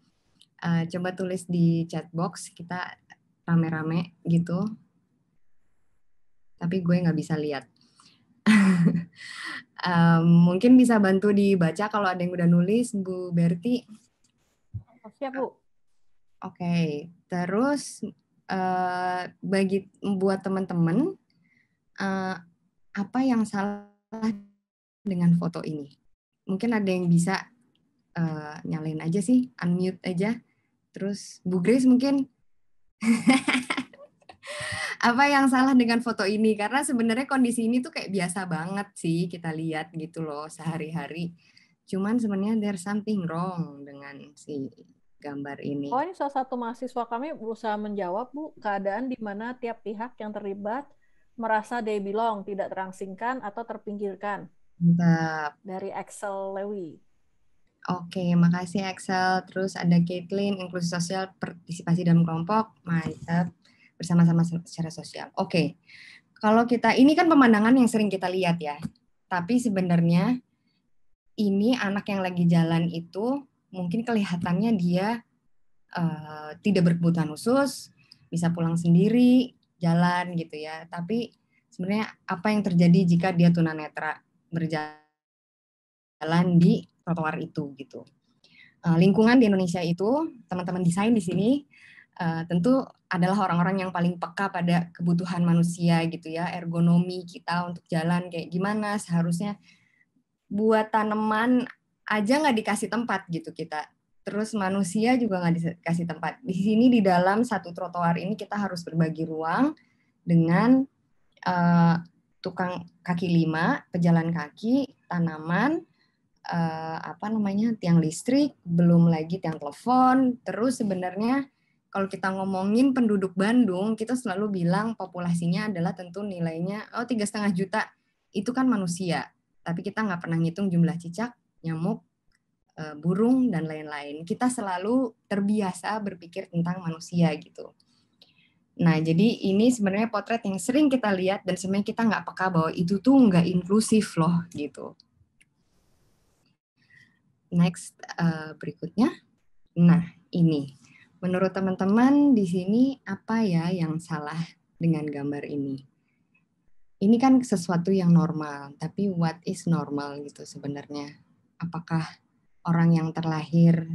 Uh, coba tulis di chat box kita rame-rame gitu. Tapi gue nggak bisa lihat. um, mungkin bisa bantu dibaca kalau ada yang udah nulis, Bu Berti. Siap Bu. Oke, okay. terus uh, bagi buat teman-teman uh, apa yang salah dengan foto ini. Mungkin ada yang bisa uh, nyalain aja sih, unmute aja. Terus Bu Grace mungkin apa yang salah dengan foto ini? Karena sebenarnya kondisi ini tuh kayak biasa banget sih kita lihat gitu loh sehari-hari. Cuman sebenarnya there's something wrong dengan si gambar ini. Oh, ini salah satu mahasiswa kami berusaha menjawab, Bu, keadaan di mana tiap pihak yang terlibat merasa they belong, tidak terangsingkan atau terpinggirkan. Mantap. Dari Axel Lewi. Oke, makasih Axel. Terus ada Caitlin, inklusi sosial, partisipasi dalam kelompok. Mantap. Bersama-sama secara sosial. Oke. Kalau kita, ini kan pemandangan yang sering kita lihat ya. Tapi sebenarnya ini anak yang lagi jalan itu mungkin kelihatannya dia uh, tidak berkebutuhan khusus, bisa pulang sendiri, jalan gitu ya. Tapi sebenarnya apa yang terjadi jika dia tunanetra berjalan di trotoar itu gitu. Uh, lingkungan di Indonesia itu teman-teman desain di sini uh, tentu adalah orang-orang yang paling peka pada kebutuhan manusia gitu ya ergonomi kita untuk jalan kayak gimana seharusnya buat tanaman aja nggak dikasih tempat gitu kita terus manusia juga nggak dikasih tempat. Di sini di dalam satu trotoar ini kita harus berbagi ruang dengan uh, tukang kaki lima, pejalan kaki, tanaman, uh, apa namanya tiang listrik, belum lagi tiang telepon. Terus sebenarnya kalau kita ngomongin penduduk Bandung, kita selalu bilang populasinya adalah tentu nilainya oh tiga setengah juta itu kan manusia, tapi kita nggak pernah ngitung jumlah cicak, nyamuk, Eh, burung dan lain-lain. Kita selalu terbiasa berpikir tentang manusia gitu. Nah, jadi ini sebenarnya potret yang sering kita lihat dan sebenarnya kita nggak peka bahwa itu tuh nggak inklusif loh gitu. Next uh, berikutnya, nah ini menurut teman-teman di sini apa ya yang salah dengan gambar ini? Ini kan sesuatu yang normal, tapi what is normal gitu sebenarnya? Apakah orang yang terlahir.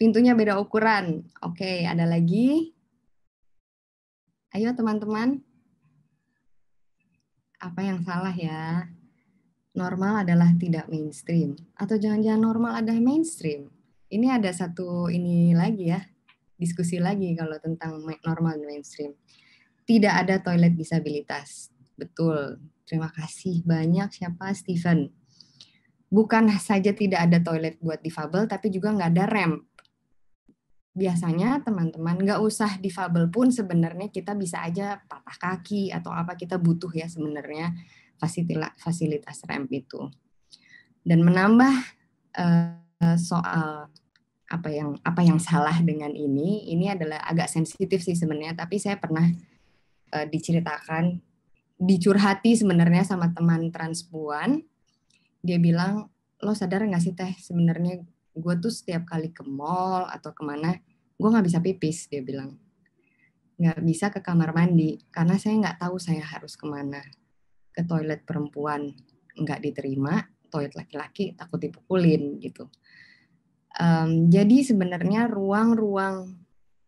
Pintunya beda ukuran. Oke, ada lagi? Ayo teman-teman. Apa yang salah ya? Normal adalah tidak mainstream. Atau jangan-jangan normal adalah mainstream. Ini ada satu ini lagi ya, diskusi lagi kalau tentang normal dan mainstream. Tidak ada toilet disabilitas. Betul. Terima kasih banyak siapa Steven bukan saja tidak ada toilet buat difabel, tapi juga nggak ada rem. Biasanya teman-teman nggak usah difabel pun sebenarnya kita bisa aja patah kaki atau apa kita butuh ya sebenarnya fasilitas, fasilitas rem itu. Dan menambah uh, soal apa yang apa yang salah dengan ini ini adalah agak sensitif sih sebenarnya tapi saya pernah uh, diceritakan dicurhati sebenarnya sama teman transpuan dia bilang lo sadar nggak sih teh sebenarnya gue tuh setiap kali ke mall atau kemana gue nggak bisa pipis dia bilang nggak bisa ke kamar mandi karena saya nggak tahu saya harus kemana ke toilet perempuan nggak diterima toilet laki-laki takut dipukulin gitu um, jadi sebenarnya ruang-ruang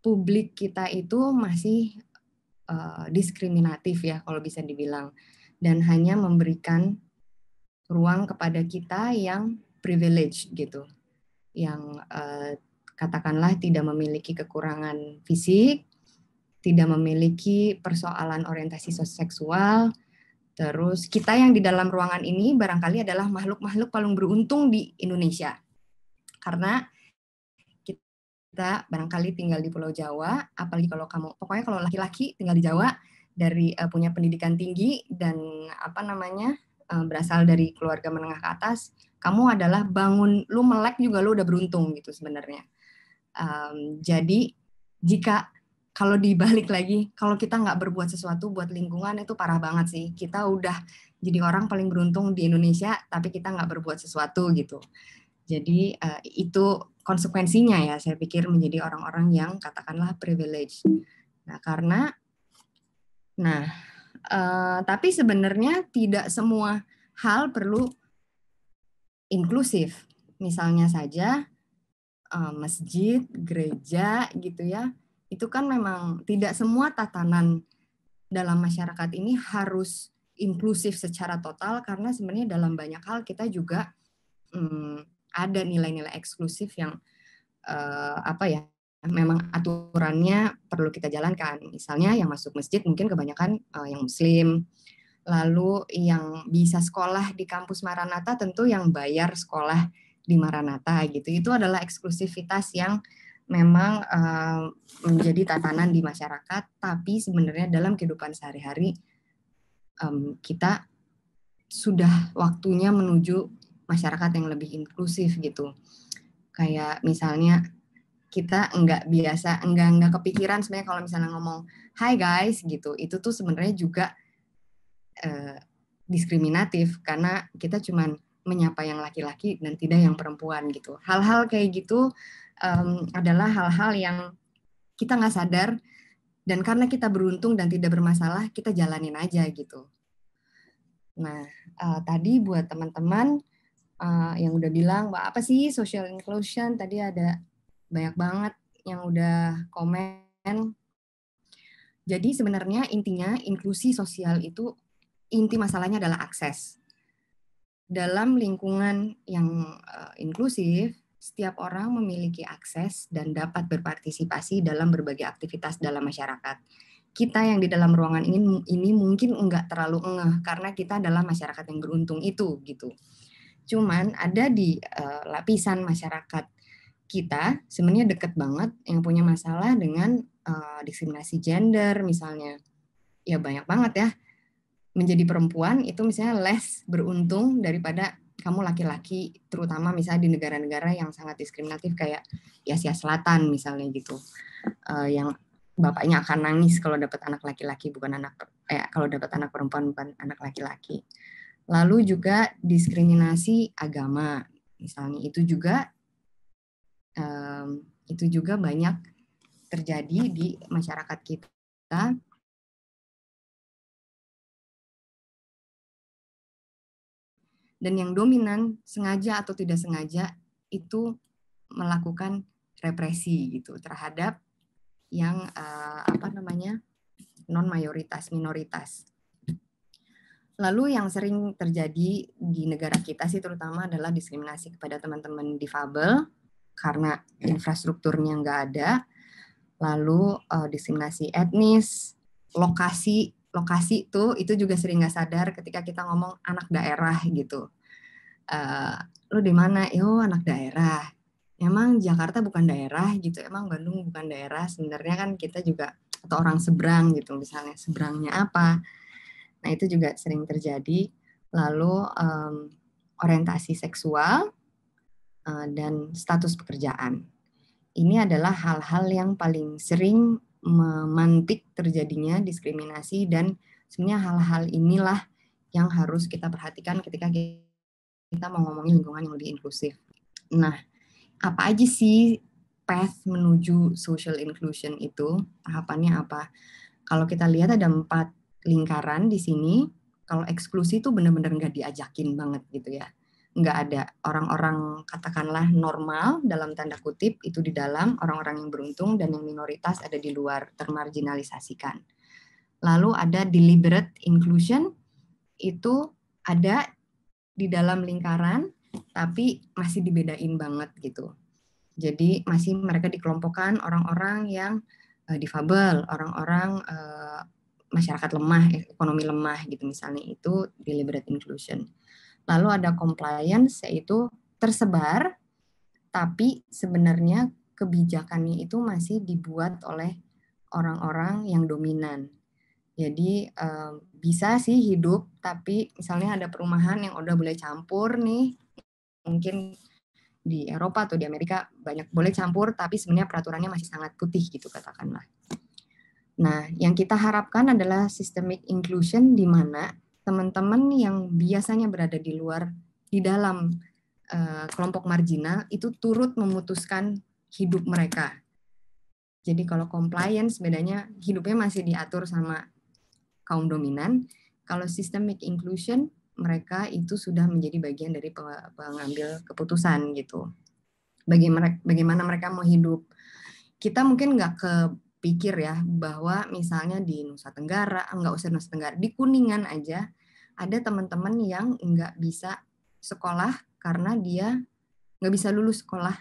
publik kita itu masih uh, diskriminatif ya kalau bisa dibilang dan hanya memberikan ruang kepada kita yang privilege gitu, yang eh, katakanlah tidak memiliki kekurangan fisik, tidak memiliki persoalan orientasi seksual, terus kita yang di dalam ruangan ini barangkali adalah makhluk-makhluk paling beruntung di Indonesia karena kita barangkali tinggal di Pulau Jawa, apalagi kalau kamu pokoknya kalau laki-laki tinggal di Jawa dari uh, punya pendidikan tinggi dan apa namanya Eh, berasal dari keluarga menengah ke atas, kamu adalah bangun, lu melek juga lu udah beruntung gitu sebenarnya. Um, jadi jika kalau dibalik lagi, kalau kita nggak berbuat sesuatu buat lingkungan itu parah banget sih. Kita udah jadi orang paling beruntung di Indonesia, tapi kita nggak berbuat sesuatu gitu. Jadi uh, itu konsekuensinya ya, saya pikir menjadi orang-orang yang katakanlah privilege. Nah karena, nah Eh, tapi sebenarnya tidak semua hal perlu inklusif. Misalnya saja uh, masjid, gereja gitu ya. Itu kan memang tidak semua tatanan dalam masyarakat ini harus inklusif secara total karena sebenarnya dalam banyak hal kita juga um, ada nilai-nilai eksklusif yang uh, apa ya memang aturannya perlu kita jalankan. Misalnya yang masuk masjid mungkin kebanyakan uh, yang muslim. Lalu yang bisa sekolah di kampus Maranatha tentu yang bayar sekolah di Maranatha gitu. Itu adalah eksklusivitas yang memang uh, menjadi tatanan di masyarakat, tapi sebenarnya dalam kehidupan sehari-hari um, kita sudah waktunya menuju masyarakat yang lebih inklusif gitu. Kayak misalnya kita nggak biasa nggak nggak kepikiran sebenarnya kalau misalnya ngomong hi guys gitu itu tuh sebenarnya juga eh, diskriminatif karena kita cuman menyapa yang laki-laki dan tidak yang perempuan gitu hal-hal kayak gitu um, adalah hal-hal yang kita nggak sadar dan karena kita beruntung dan tidak bermasalah kita jalanin aja gitu nah uh, tadi buat teman-teman uh, yang udah bilang bahwa apa sih social inclusion tadi ada banyak banget yang udah komen. Jadi sebenarnya intinya inklusi sosial itu inti masalahnya adalah akses. Dalam lingkungan yang uh, inklusif, setiap orang memiliki akses dan dapat berpartisipasi dalam berbagai aktivitas dalam masyarakat. Kita yang di dalam ruangan ini, ini mungkin enggak terlalu ngeh karena kita adalah masyarakat yang beruntung itu gitu. Cuman ada di uh, lapisan masyarakat kita sebenarnya deket banget yang punya masalah dengan uh, diskriminasi gender misalnya ya banyak banget ya menjadi perempuan itu misalnya less beruntung daripada kamu laki-laki terutama misalnya di negara-negara yang sangat diskriminatif kayak Asia Selatan misalnya gitu uh, yang bapaknya akan nangis kalau dapat anak laki-laki bukan anak eh kalau dapat anak perempuan bukan anak laki-laki lalu juga diskriminasi agama misalnya itu juga um, itu juga banyak terjadi di masyarakat kita dan yang dominan sengaja atau tidak sengaja itu melakukan represi gitu terhadap yang uh, apa namanya non mayoritas minoritas. Lalu yang sering terjadi di negara kita sih terutama adalah diskriminasi kepada teman-teman difabel karena ya. infrastrukturnya nggak ada. Lalu uh, eh, diskriminasi etnis, lokasi, lokasi itu itu juga sering nggak sadar ketika kita ngomong anak daerah gitu. Uh, lu di mana? Yo anak daerah. Emang Jakarta bukan daerah gitu, emang Bandung bukan daerah. Sebenarnya kan kita juga atau orang seberang gitu misalnya seberangnya apa. Nah itu juga sering terjadi. Lalu um, orientasi seksual Eh, dan status pekerjaan. Ini adalah hal-hal yang paling sering memantik terjadinya diskriminasi dan sebenarnya hal-hal inilah yang harus kita perhatikan ketika kita mau ngomongin lingkungan yang lebih inklusif. Nah, apa aja sih path menuju social inclusion itu? Tahapannya apa? Kalau kita lihat ada empat lingkaran di sini. Kalau eksklusi itu benar-benar nggak diajakin banget gitu ya nggak ada orang-orang katakanlah normal dalam tanda kutip itu di dalam orang-orang yang beruntung dan yang minoritas ada di luar termarginalisasikan. Lalu ada deliberate inclusion itu ada di dalam lingkaran tapi masih dibedain banget gitu. Jadi masih mereka dikelompokkan orang-orang yang uh, difabel, orang-orang uh, masyarakat lemah, eh, ekonomi lemah gitu misalnya itu deliberate inclusion Lalu ada compliance yaitu tersebar tapi sebenarnya kebijakannya itu masih dibuat oleh orang-orang yang dominan. Jadi eh, bisa sih hidup tapi misalnya ada perumahan yang udah boleh campur nih mungkin di Eropa atau di Amerika banyak boleh campur tapi sebenarnya peraturannya masih sangat putih gitu katakanlah. Nah, yang kita harapkan adalah systemic inclusion di mana teman-teman yang biasanya berada di luar di dalam eh, kelompok marginal itu turut memutuskan hidup mereka. Jadi kalau compliance bedanya hidupnya masih diatur sama kaum dominan. Kalau systemic inclusion mereka itu sudah menjadi bagian dari pengambil keputusan gitu. Bagaimana mereka mau hidup? Kita mungkin nggak ke pikir ya bahwa misalnya di Nusa Tenggara, enggak eh, usah Nusa Tenggara, di Kuningan aja ada teman-teman yang enggak bisa sekolah karena dia enggak bisa lulus sekolah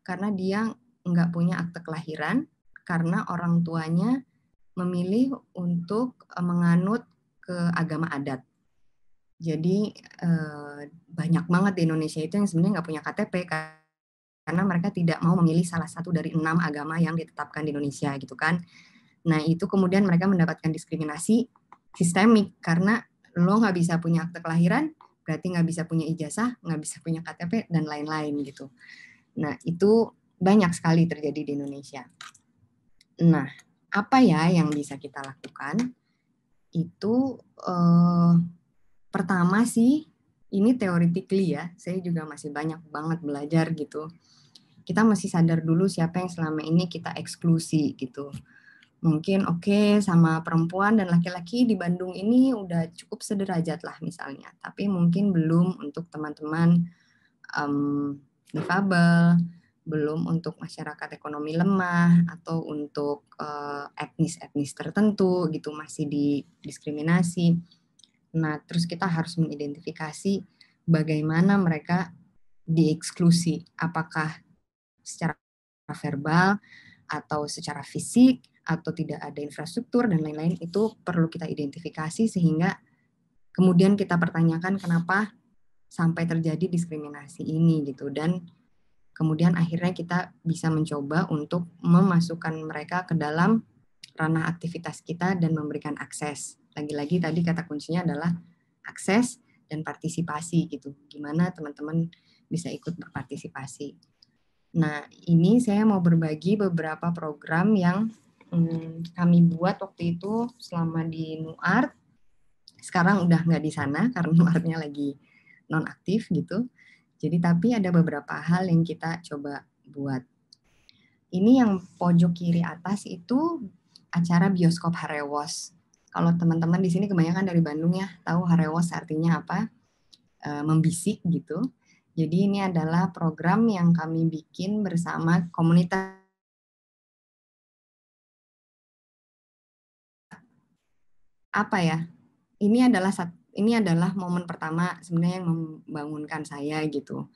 karena dia enggak punya akte kelahiran karena orang tuanya memilih untuk eh, menganut ke agama adat. Jadi eh, banyak banget di Indonesia itu yang sebenarnya enggak punya KTP karena mereka tidak mau memilih salah satu dari enam agama yang ditetapkan di Indonesia gitu kan. Nah itu kemudian mereka mendapatkan diskriminasi sistemik karena lo nggak bisa punya akte kelahiran, berarti nggak bisa punya ijazah, nggak bisa punya KTP dan lain-lain gitu. Nah itu banyak sekali terjadi di Indonesia. Nah apa ya yang bisa kita lakukan? Itu eh, pertama sih ini teoritikly ya, saya juga masih banyak banget belajar gitu kita masih sadar dulu siapa yang selama ini kita eksklusi gitu mungkin oke okay, sama perempuan dan laki-laki di Bandung ini udah cukup sederajat lah misalnya tapi mungkin belum untuk teman-teman um, difabel belum untuk masyarakat ekonomi lemah atau untuk etnis eh, etnis-etnis tertentu gitu masih didiskriminasi. Nah, terus kita harus mengidentifikasi bagaimana mereka dieksklusi. Apakah secara verbal atau secara fisik atau tidak ada infrastruktur dan lain-lain itu perlu kita identifikasi sehingga kemudian kita pertanyakan kenapa sampai terjadi diskriminasi ini gitu dan kemudian akhirnya kita bisa mencoba untuk memasukkan mereka ke dalam ranah aktivitas kita dan memberikan akses. Lagi-lagi tadi kata kuncinya adalah akses dan partisipasi gitu. Gimana teman-teman bisa ikut berpartisipasi. Nah, ini saya mau berbagi beberapa program yang hmm, kami buat waktu itu selama di Nuart. Sekarang udah nggak di sana karena Nuartnya lagi nonaktif gitu. Jadi tapi ada beberapa hal yang kita coba buat. Ini yang pojok kiri atas itu acara bioskop Harewos. Kalau teman-teman di sini kebanyakan dari Bandung ya, tahu Harewos artinya apa? E, membisik gitu. Jadi ini adalah program yang kami bikin bersama komunitas apa ya? Ini adalah ini adalah momen pertama sebenarnya yang membangunkan saya gitu.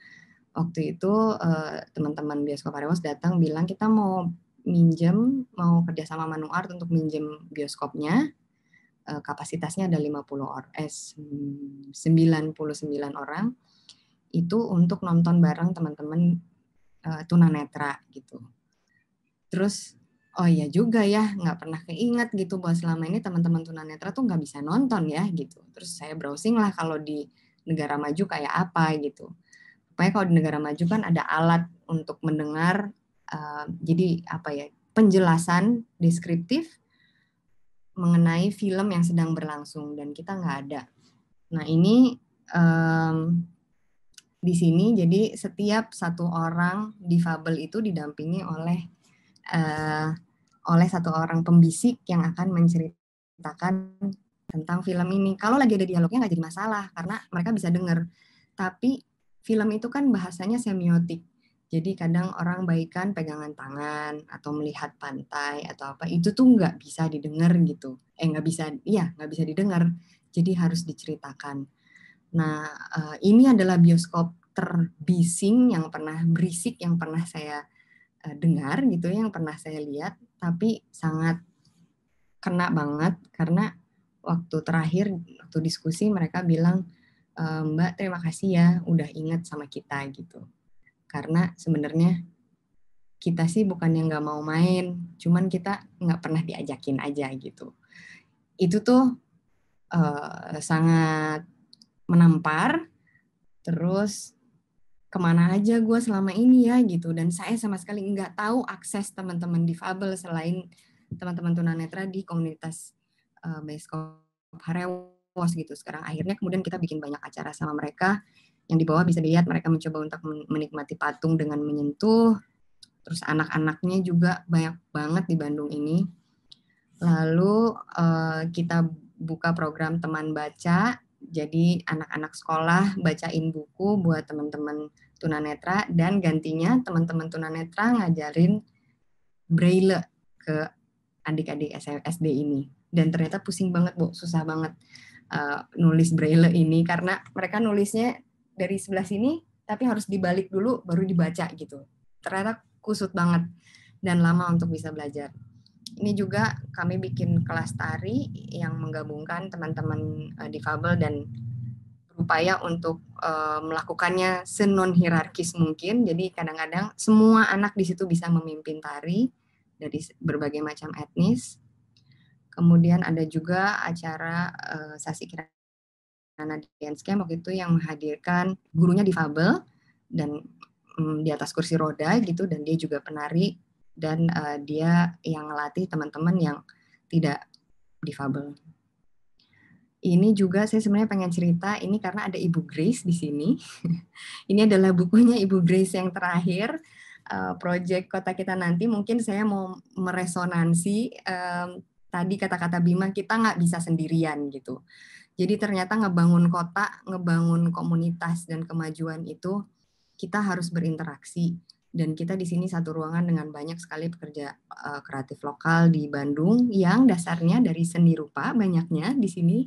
Waktu itu eh, teman-teman bioskop Arewas datang bilang kita mau minjem mau kerjasama sama Manuart untuk minjem bioskopnya eh, kapasitasnya ada 50 or eh 99 orang itu untuk nonton bareng teman-teman uh, tunanetra gitu. Terus oh iya juga ya nggak pernah keinget gitu bahwa selama ini teman-teman tunanetra tuh nggak bisa nonton ya gitu. Terus saya browsing lah kalau di negara maju kayak apa gitu. Pokoknya kalau di negara maju kan ada alat untuk mendengar uh, jadi apa ya penjelasan deskriptif mengenai film yang sedang berlangsung dan kita nggak ada. Nah ini um, di sini jadi setiap satu orang difabel itu didampingi oleh uh, oleh satu orang pembisik yang akan menceritakan tentang film ini. Kalau lagi ada dialognya nggak jadi masalah karena mereka bisa dengar. Tapi film itu kan bahasanya semiotik. Jadi kadang orang baikan pegangan tangan atau melihat pantai atau apa itu tuh nggak bisa didengar gitu. Eh nggak bisa, iya nggak bisa didengar. Jadi harus diceritakan Nah, eh, ini adalah bioskop terbising yang pernah berisik yang pernah saya eh, dengar gitu, ya, yang pernah saya lihat, tapi sangat kena banget karena waktu terakhir waktu diskusi mereka bilang eh, Mbak terima kasih ya udah ingat sama kita gitu. Karena sebenarnya kita sih bukan yang nggak mau main, cuman kita nggak pernah diajakin aja gitu. Itu tuh uh, sangat menampar terus kemana aja gue selama ini ya gitu dan saya sama sekali nggak tahu akses teman-teman difabel selain teman-teman tunanetra di komunitas uh, eh, Beskop Harewos gitu sekarang akhirnya kemudian kita bikin banyak acara sama mereka yang di bawah bisa dilihat mereka mencoba untuk menikmati patung dengan menyentuh terus anak-anaknya juga banyak banget di Bandung ini lalu uh, kita buka program teman baca jadi anak-anak sekolah bacain buku buat teman-teman tunanetra dan gantinya teman-teman tunanetra ngajarin braille ke adik-adik SD e, ini. Dan ternyata pusing banget, Bu, susah banget uh, nulis braille ini karena mereka nulisnya dari sebelah sini tapi harus dibalik dulu baru dibaca gitu. Ternyata kusut banget dan lama untuk bisa belajar ini juga kami bikin kelas tari yang menggabungkan teman-teman uh, difabel dan berupaya untuk uh, melakukannya senon hierarkis mungkin. Jadi kadang-kadang semua anak di situ bisa memimpin tari dari berbagai macam etnis. Kemudian ada juga acara uh, Sasi Kirana Dance Camp waktu itu yang menghadirkan gurunya difabel dan um, di atas kursi roda gitu dan dia juga penari dan uh, dia yang ngelatih teman-teman yang tidak difabel. Ini juga saya sebenarnya pengen cerita ini karena ada Ibu Grace di sini. ini adalah bukunya Ibu Grace yang terakhir uh, project kota kita nanti mungkin saya mau meresonansi um, tadi kata-kata Bima kita nggak bisa sendirian gitu. Jadi ternyata ngebangun kota, ngebangun komunitas dan kemajuan itu kita harus berinteraksi dan kita di sini satu ruangan dengan banyak sekali pekerja uh, kreatif lokal di Bandung yang dasarnya dari seni rupa banyaknya di sini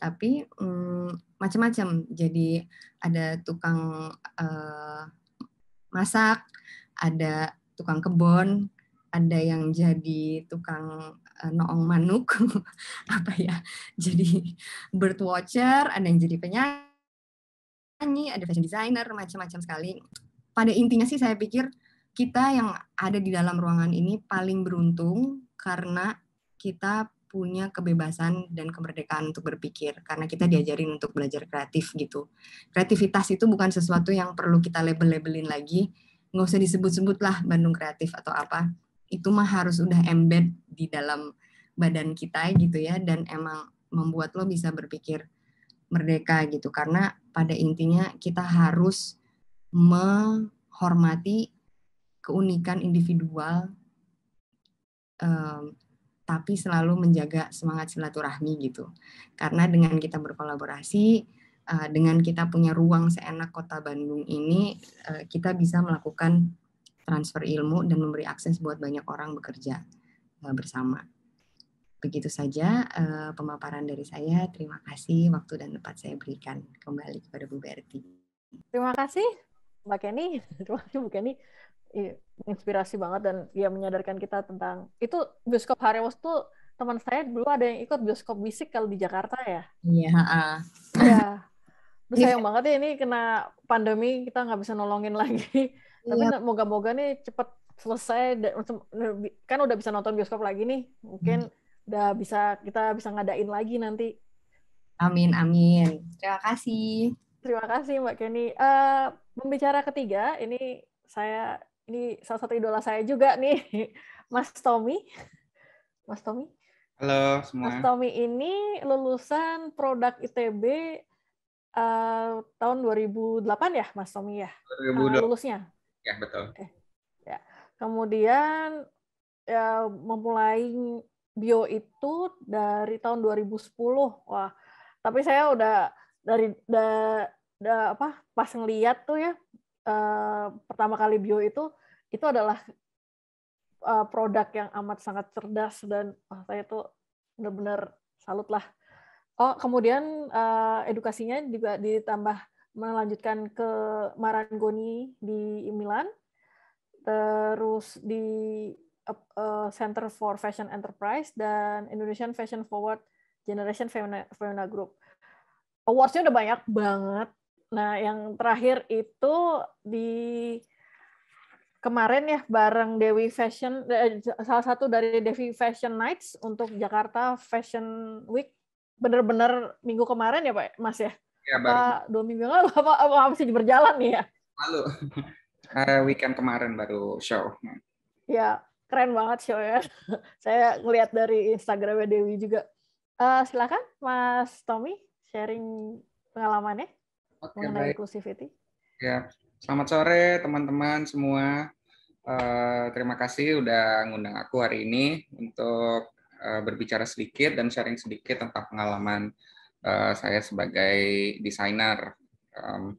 tapi um, macam-macam jadi ada tukang uh, masak ada tukang kebon ada yang jadi tukang uh, noong manuk apa ya jadi bird watcher ada yang jadi penyanyi ada fashion designer macam-macam sekali pada intinya sih saya pikir kita yang ada di dalam ruangan ini paling beruntung karena kita punya kebebasan dan kemerdekaan untuk berpikir karena kita hmm. diajarin untuk belajar kreatif gitu. Kreativitas itu bukan sesuatu yang perlu kita label-labelin lagi. Nggak usah disebut-sebut lah Bandung kreatif atau apa. Itu mah harus udah embed di dalam badan kita gitu ya dan emang membuat lo bisa berpikir merdeka gitu karena pada intinya kita harus menghormati keunikan individual um, tapi selalu menjaga semangat silaturahmi gitu. Karena dengan kita berkolaborasi, uh, dengan kita punya ruang seenak kota Bandung ini, uh, kita bisa melakukan transfer ilmu dan memberi akses buat banyak orang bekerja uh, bersama. Begitu saja uh, pemaparan dari saya. Terima kasih waktu dan tempat saya berikan kembali kepada Bu Berti. Terima kasih Mbak Kenny, terima kasih Bu Kenny inspirasi banget dan ya menyadarkan kita tentang itu bioskop Harewas tuh teman saya dulu ada yang ikut bioskop bisik kalau di Jakarta ya. Iya. Yeah. Iya. Terus sayang banget ya ini kena pandemi kita nggak bisa nolongin lagi. Tapi iya. moga-moga nih cepet selesai kan udah bisa nonton bioskop lagi nih mungkin hmm. udah bisa kita bisa ngadain lagi nanti. Amin amin. Terima kasih. Terima kasih Mbak Kenny. Uh, pembicara ketiga ini saya ini salah satu idola saya juga nih Mas Tommy. Mas Tommy. Halo semua. Mas Tommy ini lulusan produk ITB uh, eh, tahun 2008 ya Mas Tommy ya. 2008. Uh, eh, lulusnya. Ya betul. Okay. Ya. Kemudian ya, memulai bio itu dari tahun 2010. Wah, tapi saya udah dari da, da apa pas ngeliat tuh ya uh, pertama kali bio itu itu adalah uh, produk yang amat sangat cerdas dan oh, saya tuh benar-benar salut lah. Oh kemudian uh, edukasinya juga ditambah melanjutkan ke Marangoni di Milan, terus di Center for Fashion Enterprise dan Indonesian Fashion Forward Generation Femina, Femina Group awardsnya udah banyak banget. Nah, yang terakhir itu di kemarin ya bareng Dewi Fashion eh, salah satu dari Dewi Fashion Nights untuk Jakarta Fashion Week bener-bener minggu kemarin ya Pak Mas ya? Ya baru. Apa, dua minggu lalu apa, apa masih berjalan nih ya? Lalu uh, weekend kemarin baru show. Ya keren banget show ya. Saya ngeliat dari Instagramnya Dewi juga. Uh, silakan Mas Tommy sharing pengalamannya okay, mengenai baik. inclusivity. Ya, selamat sore teman-teman semua. Uh, terima kasih udah ngundang aku hari ini untuk uh, berbicara sedikit dan sharing sedikit tentang pengalaman uh, saya sebagai desainer. Um,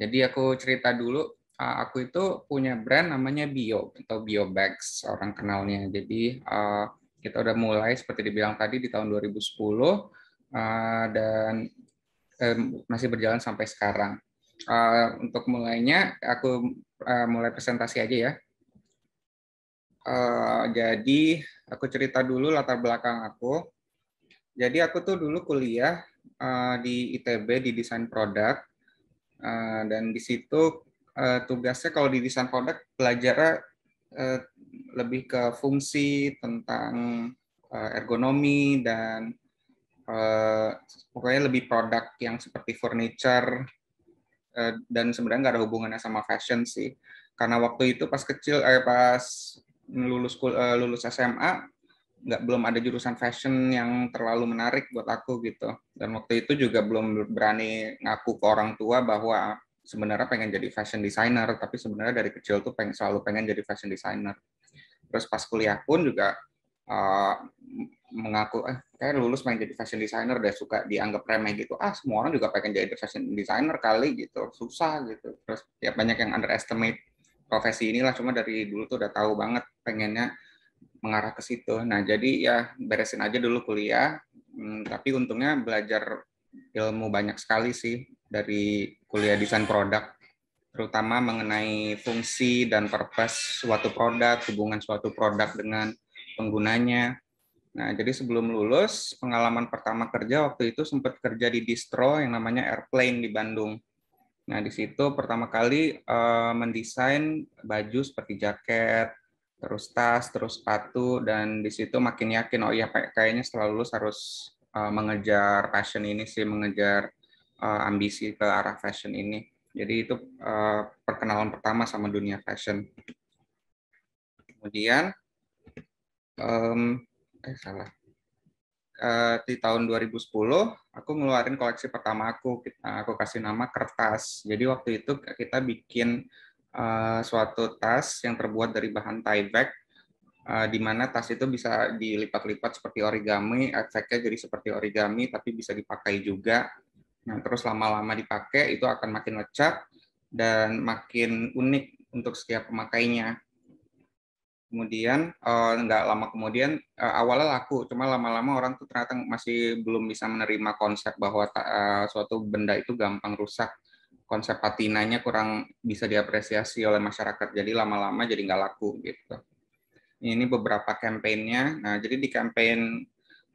jadi aku cerita dulu, uh, aku itu punya brand namanya Bio atau Bio Bags, orang kenalnya. Jadi uh, kita udah mulai seperti dibilang tadi di tahun 2010 Ah, dan uh, masih berjalan sampai sekarang. Uh, untuk mulainya, aku uh, mulai presentasi aja ya. Uh, jadi aku cerita dulu latar belakang aku. Jadi aku tuh dulu kuliah uh, di ITB di desain produk uh, dan di situ uh, tugasnya kalau di desain produk belajar uh, eh, lebih ke fungsi tentang eh, ergonomi dan uh, pokoknya lebih produk yang seperti furniture uh, dan sebenarnya nggak ada hubungannya sama fashion sih karena waktu itu pas kecil eh, pas lulus uh, lulus SMA nggak belum ada jurusan fashion yang terlalu menarik buat aku gitu dan waktu itu juga belum berani ngaku ke orang tua bahwa sebenarnya pengen jadi fashion designer tapi sebenarnya dari kecil tuh pengen selalu pengen jadi fashion designer terus pas kuliah pun juga uh, mengaku eh kayak lulus pengen jadi fashion designer udah suka dianggap remeh gitu ah semua orang juga pengen jadi fashion designer kali gitu susah gitu terus ya banyak yang underestimate profesi inilah cuma dari dulu tuh udah tahu banget pengennya mengarah ke situ nah jadi ya beresin aja dulu kuliah hmm, tapi untungnya belajar ilmu banyak sekali sih dari kuliah desain produk terutama mengenai fungsi dan purpose suatu produk, hubungan suatu produk dengan penggunanya, Nah, jadi sebelum lulus, pengalaman pertama kerja waktu itu sempat kerja di distro yang namanya Airplane di Bandung. Nah, di situ pertama kali uh, mendesain baju seperti jaket, terus tas, terus sepatu, dan di situ makin yakin, oh iya kayaknya setelah lulus harus uh, mengejar fashion ini sih, mengejar uh, ambisi ke arah fashion ini. Jadi itu uh, perkenalan pertama sama dunia fashion. Kemudian, um, eh salah eh, di tahun 2010 aku ngeluarin koleksi pertama aku aku kasih nama kertas jadi waktu itu kita bikin uh, suatu tas yang terbuat dari bahan tie bag uh, di mana tas itu bisa dilipat-lipat seperti origami efeknya jadi seperti origami tapi bisa dipakai juga nah terus lama-lama dipakai itu akan makin lecak dan makin unik untuk setiap pemakainya kemudian uh, lama kemudian uh, awalnya laku cuma lama-lama orang tuh ternyata masih belum bisa menerima konsep bahwa uh, suatu benda itu gampang rusak konsep patinanya kurang bisa diapresiasi oleh masyarakat jadi lama-lama jadi nggak laku gitu ini beberapa kampanyenya nah jadi di kampanye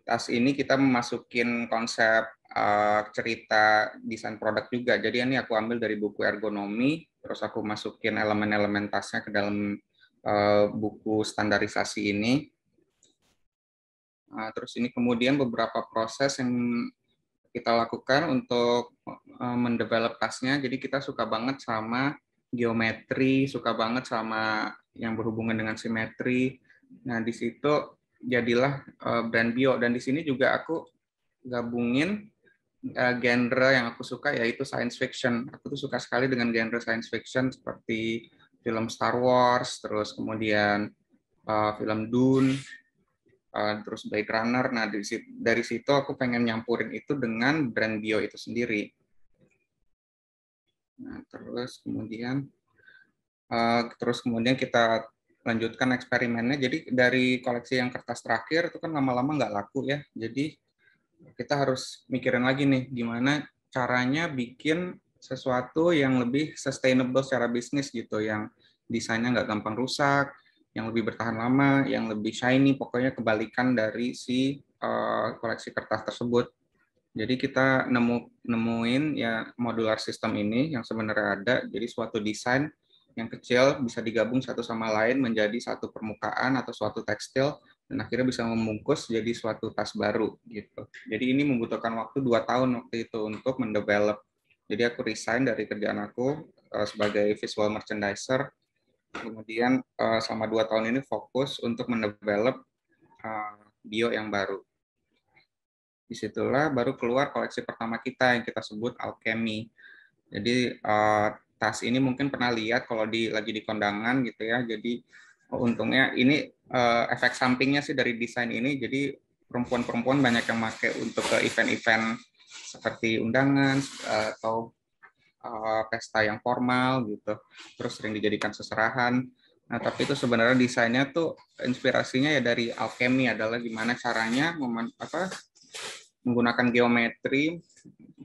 tas ini kita memasukin konsep uh, cerita desain produk juga jadi ini aku ambil dari buku ergonomi terus aku masukin elemen-elemen tasnya ke dalam Eh, buku standarisasi ini. Nah, terus ini kemudian beberapa proses yang kita lakukan untuk eh, mendevelop tasnya. Jadi kita suka banget sama geometri, suka banget sama yang berhubungan dengan simetri. Nah, di situ jadilah brand bio dan di sini juga aku gabungin genre yang aku suka yaitu science fiction. Aku tuh suka sekali dengan genre science fiction seperti film Star Wars, terus kemudian uh, film Dune, uh, terus Blade Runner. Nah dari situ, dari situ aku pengen nyampurin itu dengan brand bio itu sendiri. Nah terus kemudian uh, terus kemudian kita lanjutkan eksperimennya. Jadi dari koleksi yang kertas terakhir itu kan lama-lama nggak laku ya. Jadi kita harus mikirin lagi nih gimana caranya bikin sesuatu yang lebih sustainable secara bisnis gitu, yang desainnya nggak gampang rusak, yang lebih bertahan lama, yang lebih shiny, pokoknya kebalikan dari si uh, koleksi kertas tersebut. Jadi kita nemu nemuin ya modular system ini yang sebenarnya ada. Jadi suatu desain yang kecil bisa digabung satu sama lain menjadi satu permukaan atau suatu tekstil dan akhirnya bisa membungkus jadi suatu tas baru gitu. Jadi ini membutuhkan waktu dua tahun waktu itu untuk mendevelop jadi aku resign dari kerjaan aku uh, sebagai visual merchandiser. Kemudian uh, selama dua tahun ini fokus untuk mendevelop uh, bio yang baru. Disitulah baru keluar koleksi pertama kita yang kita sebut Alchemy. Jadi uh, tas ini mungkin pernah lihat kalau di lagi di kondangan gitu ya. Jadi oh, untungnya ini uh, efek sampingnya sih dari desain ini. Jadi perempuan-perempuan banyak yang pakai untuk ke event-event seperti undangan atau eh, pesta yang formal gitu terus sering dijadikan seserahan nah tapi itu sebenarnya desainnya tuh inspirasinya ya dari alkemi adalah gimana caranya meman, apa menggunakan geometri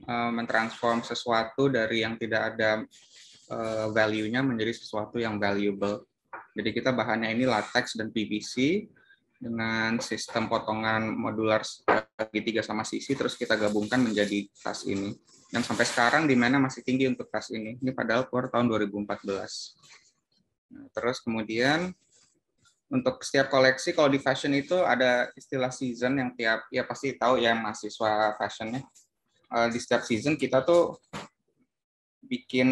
eh, mentransform sesuatu dari yang tidak ada eh, value-nya menjadi sesuatu yang valuable jadi kita bahannya ini latex dan PVC dengan sistem potongan modular segitiga sama sisi terus kita gabungkan menjadi tas ini yang sampai sekarang di mana masih tinggi untuk tas ini ini padahal keluar tahun 2014 nah, terus kemudian untuk setiap koleksi kalau di fashion itu ada istilah season yang tiap ya pasti tahu ya mahasiswa fashionnya eh, di setiap season kita tuh bikin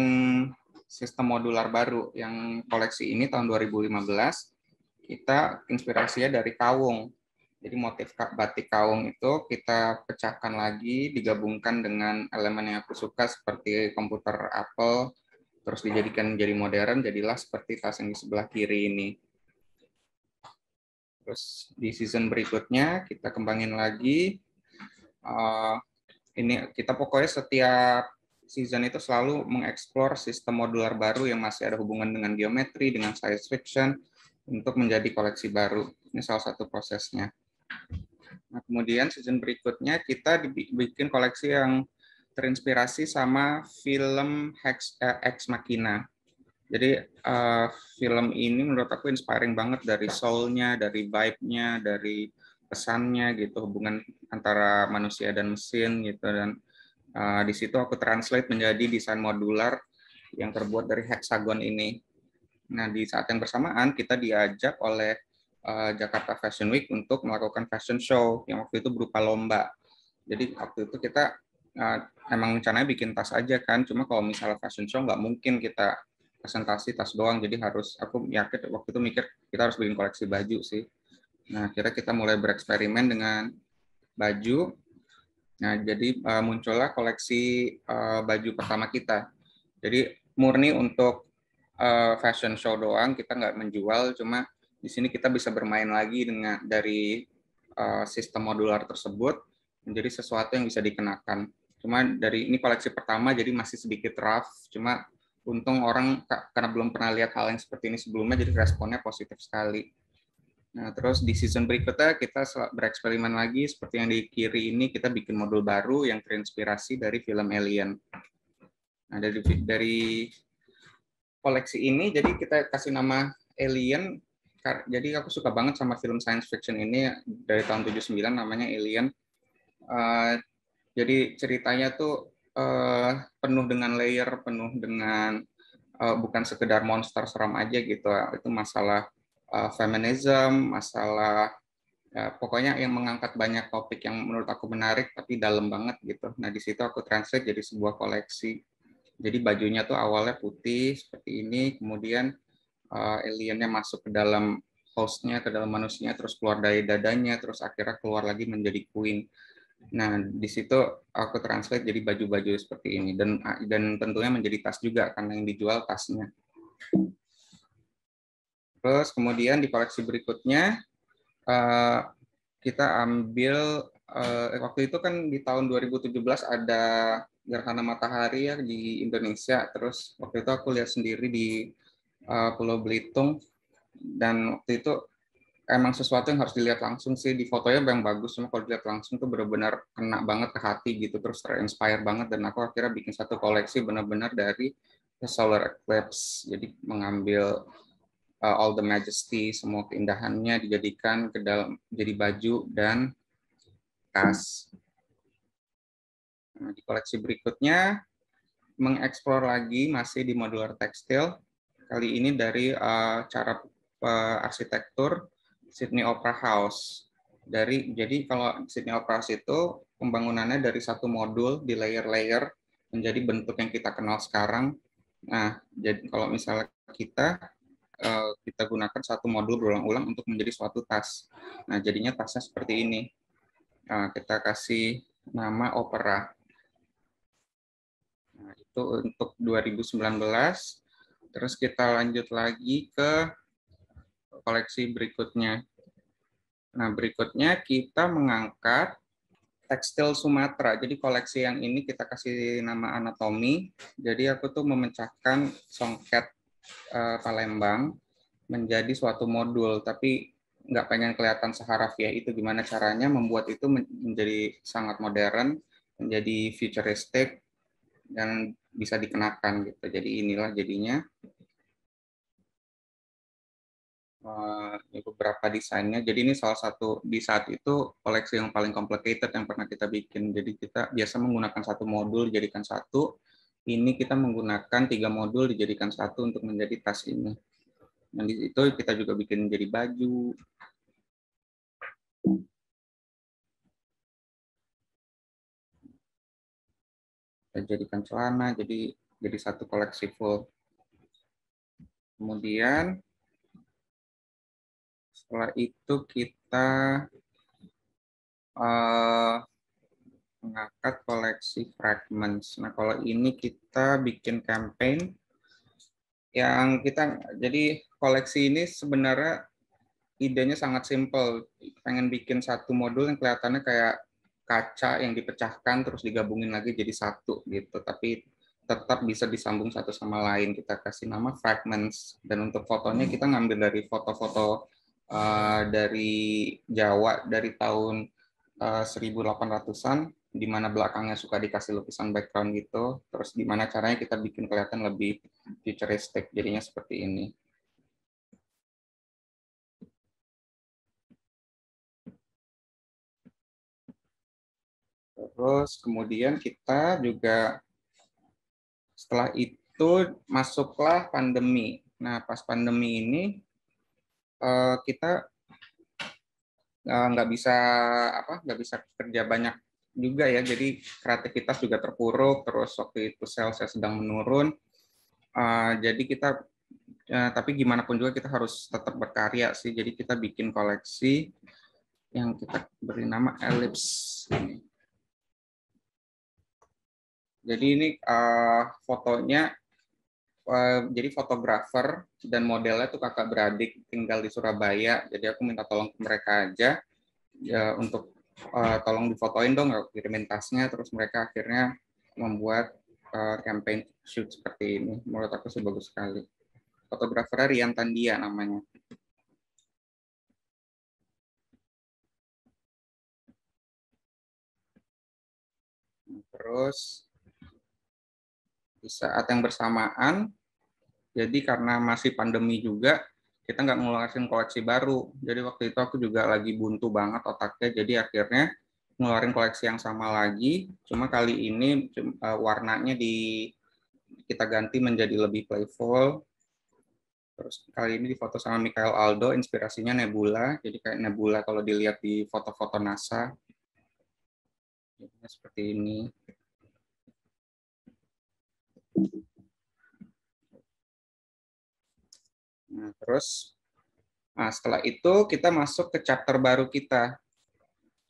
sistem modular baru yang koleksi ini tahun 2015 kita inspirasinya dari kawung jadi motif batik kaung itu kita pecahkan lagi, digabungkan dengan elemen yang aku suka seperti komputer Apple, terus dijadikan jadi modern, jadilah seperti tas yang di sebelah kiri ini. Terus di season berikutnya kita kembangin lagi. Eh, ini kita pokoknya setiap season itu selalu mengeksplor sistem modular baru yang masih ada hubungan dengan geometri, dengan science fiction, untuk menjadi koleksi baru. Ini salah satu prosesnya. Nah, kemudian season berikutnya kita dibikin koleksi yang terinspirasi sama film Hex, eh, Ex Machina. Jadi uh, film ini menurut aku inspiring banget dari soul-nya, dari vibe-nya, dari pesannya gitu, hubungan antara manusia dan mesin gitu dan uh, di situ aku translate menjadi desain modular yang terbuat dari hexagon ini. Nah, di saat yang bersamaan kita diajak oleh uh, Jakarta Fashion Week untuk melakukan fashion show yang waktu itu berupa lomba. Jadi waktu itu kita uh, emang rencananya bikin tas aja kan, cuma kalau misalnya fashion show nggak mungkin kita presentasi tas doang, jadi harus aku yakin waktu itu mikir kita harus bikin koleksi baju sih. Nah akhirnya kita mulai bereksperimen dengan baju. Nah jadi uh, muncullah koleksi uh, baju pertama kita. Jadi murni untuk uh, fashion show doang, kita nggak menjual, cuma di sini kita bisa bermain lagi dengan dari uh, sistem modular tersebut menjadi sesuatu yang bisa dikenakan. Cuma dari ini koleksi pertama jadi masih sedikit rough, cuma untung orang karena belum pernah lihat hal yang seperti ini sebelumnya jadi responnya positif sekali. Nah, terus di season berikutnya kita bereksperimen lagi seperti yang di kiri ini kita bikin modul baru yang terinspirasi dari film Alien. Nah, dari dari koleksi ini jadi kita kasih nama Alien jadi aku suka banget sama film science fiction ini dari tahun 79 namanya Alien. Uh, jadi ceritanya tuh uh, penuh dengan layer, penuh dengan uh, bukan sekedar monster seram aja gitu. Itu masalah uh, feminism, masalah uh, pokoknya yang mengangkat banyak topik yang menurut aku menarik tapi dalam banget gitu. Nah, di situ aku translate jadi sebuah koleksi. Jadi bajunya tuh awalnya putih seperti ini, kemudian uh, aliennya masuk ke dalam hostnya, ke dalam manusianya, terus keluar dari dadanya, terus akhirnya keluar lagi menjadi queen. Nah, di situ aku translate jadi baju-baju seperti ini dan dan tentunya menjadi tas juga karena yang dijual tasnya. Terus kemudian di koleksi berikutnya uh, kita ambil uh, waktu itu kan di tahun 2017 ada gerhana matahari ya di Indonesia. Terus waktu itu aku lihat sendiri di uh, Pulau Belitung dan waktu itu emang sesuatu yang harus dilihat langsung sih di fotonya yang bagus cuma kalau dilihat langsung tuh benar-benar kena banget ke hati gitu terus terinspire banget dan aku akhirnya bikin satu koleksi benar-benar dari the solar eclipse jadi mengambil uh, all the majesty semua keindahannya dijadikan ke dalam jadi baju dan tas nah, di koleksi berikutnya mengeksplor lagi masih di modular tekstil kali ini dari uh, cara uh, arsitektur Sydney Opera House. Dari jadi kalau Sydney Opera House itu pembangunannya dari satu modul di layer-layer menjadi bentuk yang kita kenal sekarang. Nah, jadi kalau misalnya kita uh, kita gunakan satu modul berulang-ulang untuk menjadi suatu tas. Nah, jadinya tasnya seperti ini. Nah, kita kasih nama opera. Nah, itu untuk 2019 Terus kita lanjut lagi ke koleksi berikutnya. Nah, berikutnya kita mengangkat tekstil Sumatera. Jadi koleksi yang ini kita kasih nama anatomi. Jadi aku tuh memecahkan songket eh, Palembang menjadi suatu modul, tapi nggak pengen kelihatan seharaf ya itu gimana caranya membuat itu menjadi sangat modern menjadi futuristik yang bisa dikenakan gitu. Jadi inilah jadinya uh, beberapa desainnya. Jadi ini salah satu di saat itu koleksi yang paling complicated yang pernah kita bikin. Jadi kita biasa menggunakan satu modul dijadikan satu. Ini kita menggunakan tiga modul dijadikan satu untuk menjadi tas ini. Dan di itu kita juga bikin jadi baju, kita jadikan celana jadi jadi satu koleksi full kemudian setelah itu kita uh, mengangkat koleksi fragments nah kalau ini kita bikin campaign yang kita jadi koleksi ini sebenarnya idenya sangat simpel pengen bikin satu modul yang kelihatannya kayak kaca yang dipecahkan terus digabungin lagi jadi satu gitu tapi tetap bisa disambung satu sama lain kita kasih nama fragments dan untuk fotonya kita ngambil dari foto-foto uh, dari Jawa dari tahun uh, eh, 1800-an di mana belakangnya suka dikasih lukisan background gitu terus gimana caranya kita bikin kelihatan lebih futuristik jadinya seperti ini Terus kemudian kita juga setelah itu masuklah pandemi. Nah, pas pandemi ini eh, kita eh, nggak bisa apa nggak bisa kerja banyak juga ya. Jadi kreativitas juga terpuruk. Terus waktu itu sel saya sedang menurun. Eh, jadi kita tapi gimana pun juga kita harus tetap berkarya sih. Jadi kita bikin koleksi yang kita beri nama Ellipse ini. Jadi ini uh, fotonya, uh, jadi fotografer dan modelnya tuh kakak beradik tinggal di Surabaya. Jadi aku minta tolong ke mereka aja ya untuk uh, tolong difotoin dong, kirimin tasnya. Terus mereka akhirnya membuat uh, campaign shoot seperti ini. Menurut aku sih bagus sekali. Fotografernya Rian Tandia namanya. terus di saat yang bersamaan. Jadi karena masih pandemi juga, kita nggak ngeluarin koleksi baru. Jadi waktu itu aku juga lagi buntu banget otaknya. Jadi akhirnya ngeluarin koleksi yang sama lagi. Cuma kali ini eh, warnanya di kita ganti menjadi lebih playful. Terus kali ini difoto sama Michael Aldo, inspirasinya Nebula. Jadi kayak Nebula kalau dilihat di foto-foto NASA. Jadinya seperti ini. Nah, terus nah, setelah itu kita masuk ke chapter baru kita.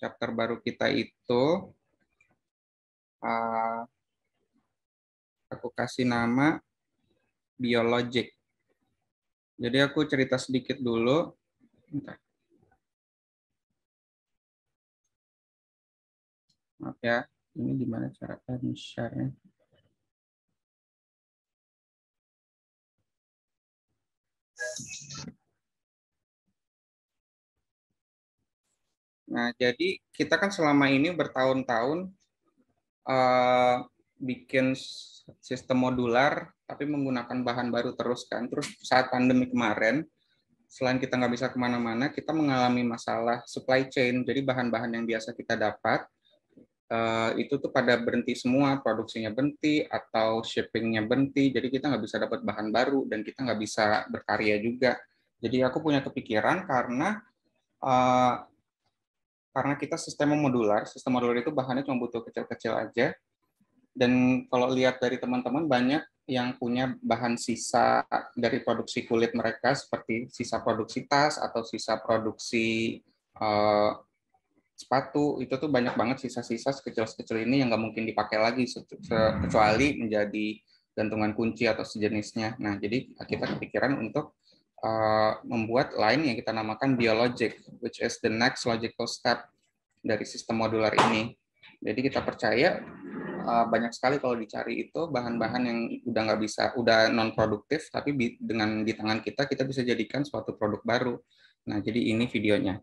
Chapter baru kita itu uh, aku kasih nama biologik. Jadi aku cerita sedikit dulu. Maaf ya, ini gimana cara share-nya? Nah, jadi kita kan selama ini bertahun-tahun uh, bikin sistem modular, tapi menggunakan bahan baru terus kan. Terus saat pandemi kemarin, selain kita nggak bisa kemana-mana, kita mengalami masalah supply chain. Jadi bahan-bahan yang biasa kita dapat uh, itu tuh pada berhenti semua, produksinya berhenti atau shippingnya berhenti, jadi kita nggak bisa dapat bahan baru dan kita nggak bisa berkarya juga. Jadi aku punya kepikiran karena uh, karena kita sistem modular, sistem modular itu bahannya cuma butuh kecil-kecil aja. Dan kalau lihat dari teman-teman banyak yang punya bahan sisa dari produksi kulit mereka seperti sisa produksi tas atau sisa produksi uh, sepatu itu tuh banyak banget sisa-sisa sekecil-sekecil ini yang nggak mungkin dipakai lagi kecuali menjadi gantungan kunci atau sejenisnya. Nah, jadi kita kepikiran untuk uh, membuat line yang kita namakan biologic, which is the next logical step dari sistem modular ini. Jadi kita percaya uh, banyak sekali kalau dicari itu bahan-bahan yang udah nggak bisa, udah non produktif, tapi dengan di tangan kita kita bisa jadikan suatu produk baru. Nah, jadi ini videonya.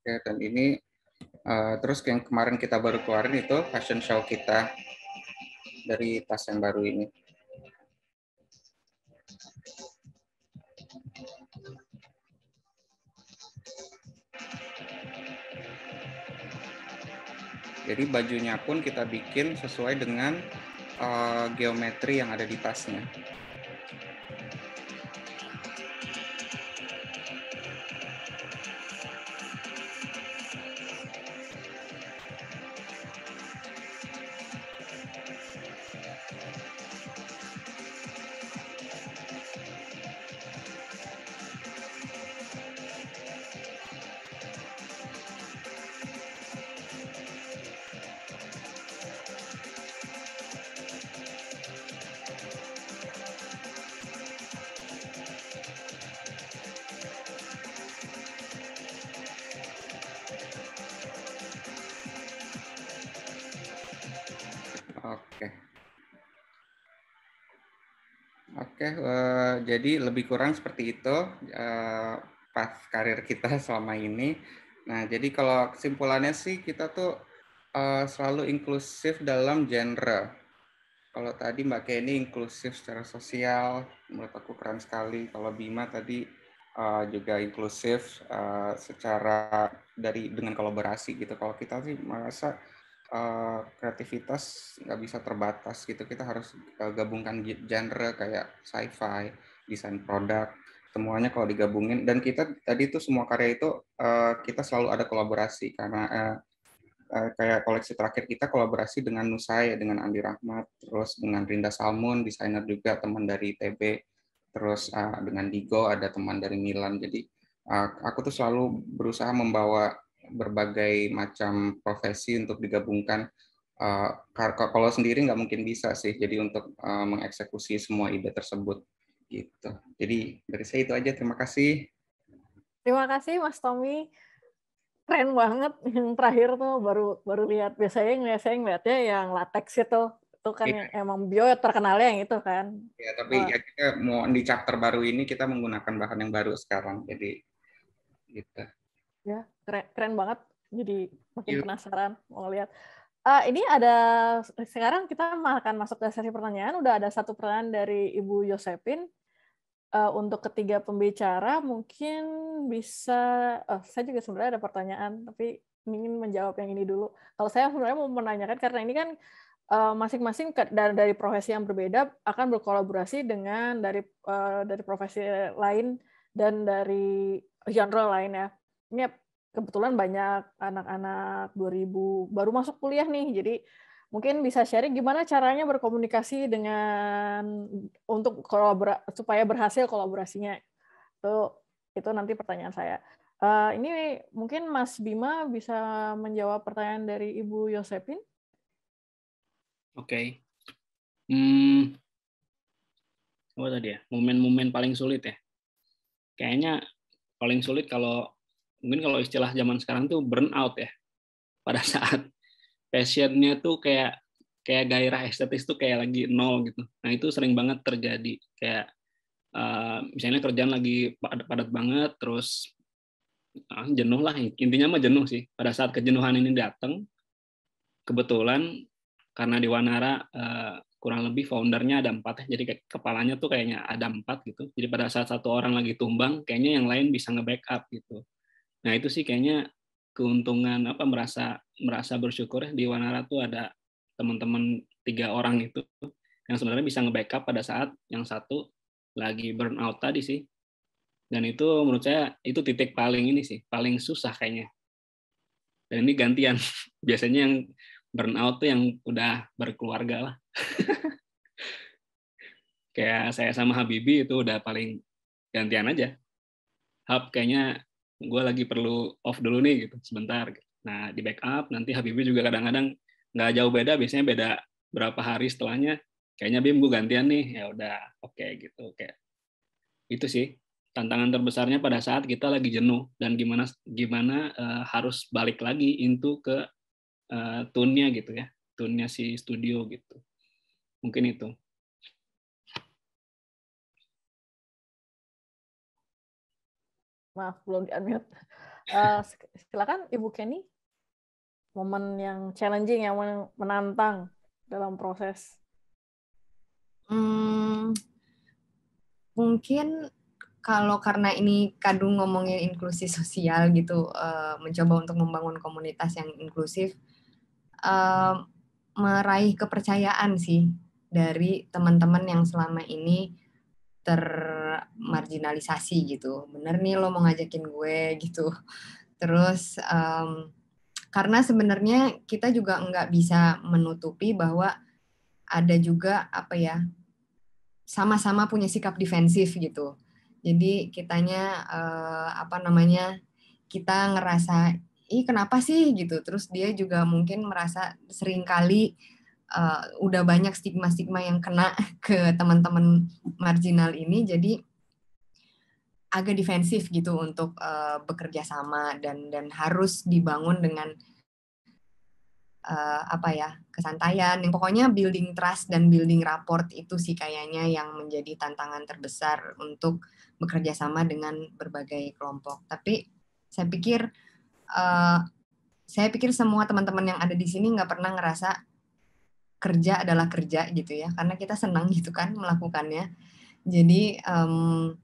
Oke, dan ini uh, terus yang kemarin kita baru keluarin itu fashion show kita dari tas yang baru ini. Jadi bajunya pun kita bikin sesuai dengan uh, geometri yang ada di tasnya. Oke, okay, uh, eh, jadi lebih kurang seperti itu uh, pas karir kita selama ini. Nah, jadi kalau kesimpulannya sih kita tuh uh, selalu inklusif dalam genre. Kalau tadi Mbak Kenny inklusif secara sosial, menurut aku keren sekali. Kalau Bima tadi uh, juga inklusif uh, secara dari dengan kolaborasi gitu. Kalau kita sih merasa Eh, kreativitas nggak bisa terbatas gitu kita harus eh, gabungkan genre kayak sci-fi desain produk semuanya kalau digabungin dan kita tadi itu semua karya itu eh, kita selalu ada kolaborasi karena kayak koleksi terakhir kita kolaborasi dengan Nusai dengan Andi Rahmat terus dengan Rinda Salmon desainer juga teman dari TB terus dengan Digo ada teman dari Milan jadi aku tuh selalu berusaha membawa berbagai macam profesi untuk digabungkan. Uh, kalau sendiri nggak mungkin bisa sih, jadi untuk uh, mengeksekusi semua ide tersebut gitu. Jadi dari saya itu aja. Terima kasih. Terima kasih Mas Tommy. Keren banget yang terakhir tuh baru baru lihat. Biasanya nggak saya ngeliatnya yang latex itu itu kan yeah. yang emang bio terkenalnya yang itu kan. Ya, tapi oh. ya kita mau di chapter baru ini kita menggunakan bahan yang baru sekarang. Jadi gitu. Ya, keren, keren banget. Jadi makin Yuk. Iya. penasaran mau lihat. Uh, eh, ini ada sekarang kita akan masuk ke sesi pertanyaan. Udah ada satu pertanyaan dari Ibu Yosepin. Uh, untuk ketiga pembicara mungkin bisa. uh, saya juga sebenarnya ada pertanyaan, tapi ingin menjawab yang ini dulu. Kalau saya sebenarnya mau menanyakan karena ini kan eh, masing-masing dari, dari profesi yang berbeda akan berkolaborasi dengan dari dari profesi lain dan dari genre lain ya ini kebetulan banyak anak-anak 2000 baru masuk kuliah nih. Jadi mungkin bisa sharing gimana caranya berkomunikasi dengan untuk kolabora supaya berhasil kolaborasinya. Itu itu nanti pertanyaan saya. Uh, ini mungkin Mas Bima bisa menjawab pertanyaan dari Ibu Yosepin. Oke. Okay. Hmm. Apa tadi ya? Momen-momen paling sulit ya. Kayaknya paling sulit kalau mungkin kalau istilah zaman sekarang tuh burnout ya pada saat passionnya tuh kayak kayak gairah estetis tuh kayak lagi nol gitu nah itu sering banget terjadi kayak uh, misalnya kerjaan lagi padat-padat banget terus uh, jenuh lah intinya mah jenuh sih pada saat kejenuhan ini datang kebetulan karena di Wanara uh, kurang lebih foundernya ada empat ya jadi kepalanya tuh kayaknya ada empat gitu jadi pada saat satu orang lagi tumbang kayaknya yang lain bisa nge-backup gitu Nah itu sih kayaknya keuntungan apa merasa merasa bersyukur ya. di Wanara tuh ada teman-teman tiga orang itu yang sebenarnya bisa nge-backup pada saat yang satu lagi burnout tadi sih. Dan itu menurut saya itu titik paling ini sih, paling susah kayaknya. Dan ini gantian. Biasanya yang burnout tuh yang udah berkeluarga lah. Kayak saya sama Habibi itu udah paling gantian aja. Hab kayaknya gue lagi perlu off dulu nih gitu sebentar. Gitu. Nah di backup nanti Habibie juga kadang-kadang nggak jauh beda, biasanya beda berapa hari setelahnya. Kayaknya Bim gue gantian nih, ya udah oke okay, gitu kayak itu sih tantangan terbesarnya pada saat kita lagi jenuh dan gimana gimana uh, harus balik lagi into ke uh, eh, tunnya gitu ya tunnya si studio gitu mungkin itu Maaf, belum di-unmute. Uh, silakan Ibu Kenny. Momen yang challenging, yang menantang dalam proses. Hmm, mungkin kalau karena ini kadung ngomongin inklusi sosial gitu, uh, mencoba untuk membangun komunitas yang inklusif, uh, meraih kepercayaan sih dari teman-teman yang selama ini termarginalisasi gitu bener nih lo mau ngajakin gue gitu terus um, karena sebenarnya kita juga nggak bisa menutupi bahwa ada juga apa ya sama-sama punya sikap defensif gitu jadi kitanya uh, apa namanya kita ngerasa ih kenapa sih gitu terus dia juga mungkin merasa seringkali uh, udah banyak stigma-stigma yang kena ke teman-teman marginal ini jadi agak defensif gitu untuk uh, bekerja sama dan dan harus dibangun dengan uh, apa ya kesantaian yang pokoknya building trust dan building rapport itu sih kayaknya yang menjadi tantangan terbesar untuk bekerja sama dengan berbagai kelompok tapi saya pikir uh, saya pikir semua teman-teman yang ada di sini nggak pernah ngerasa kerja adalah kerja gitu ya karena kita senang gitu kan melakukannya jadi um,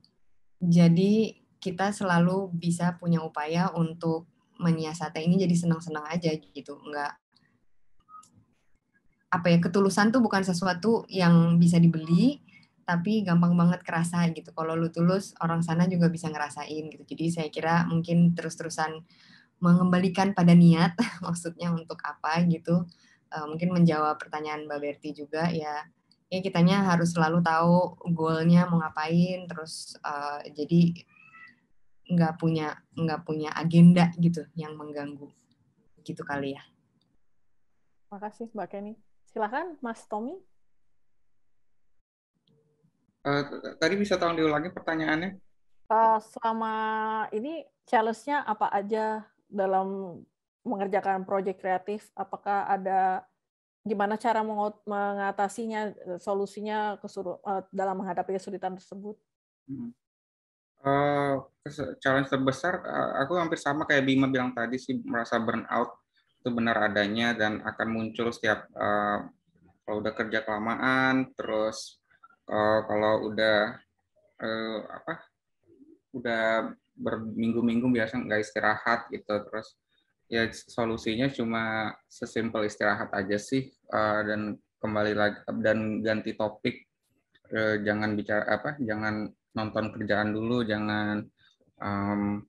jadi kita selalu bisa punya upaya untuk menyiasati ini jadi senang-senang aja gitu nggak apa ya ketulusan tuh bukan sesuatu yang bisa dibeli tapi gampang banget kerasa gitu kalau lu tulus orang sana juga bisa ngerasain gitu jadi saya kira mungkin terus-terusan mengembalikan pada niat maksudnya untuk apa gitu Eh, mungkin menjawab pertanyaan Mbak Berti juga ya ya kitanya harus selalu tahu goalnya mau ngapain terus uh, jadi nggak punya nggak punya agenda gitu yang mengganggu gitu kali ya. Makasih Mbak Kenny. Silahkan Mas Tommy. Uh, tadi bisa tolong diulangi pertanyaannya? Uh, selama ini challenge-nya apa aja dalam mengerjakan proyek kreatif, apakah ada gimana cara mengatasinya, eh, solusinya kesur, eh, dalam menghadapi kesulitan tersebut? Uh, challenge terbesar, aku hampir sama kayak Bima bilang tadi sih merasa burnout itu benar adanya dan akan muncul setiap uh, kalau udah kerja kelamaan, terus uh, kalau udah uh, apa, udah berminggu-minggu biasa nggak istirahat gitu, terus ya solusinya cuma sesimpel istirahat aja sih uh, dan kembali lagi dan ganti topik uh, jangan bicara apa jangan nonton kerjaan dulu jangan um,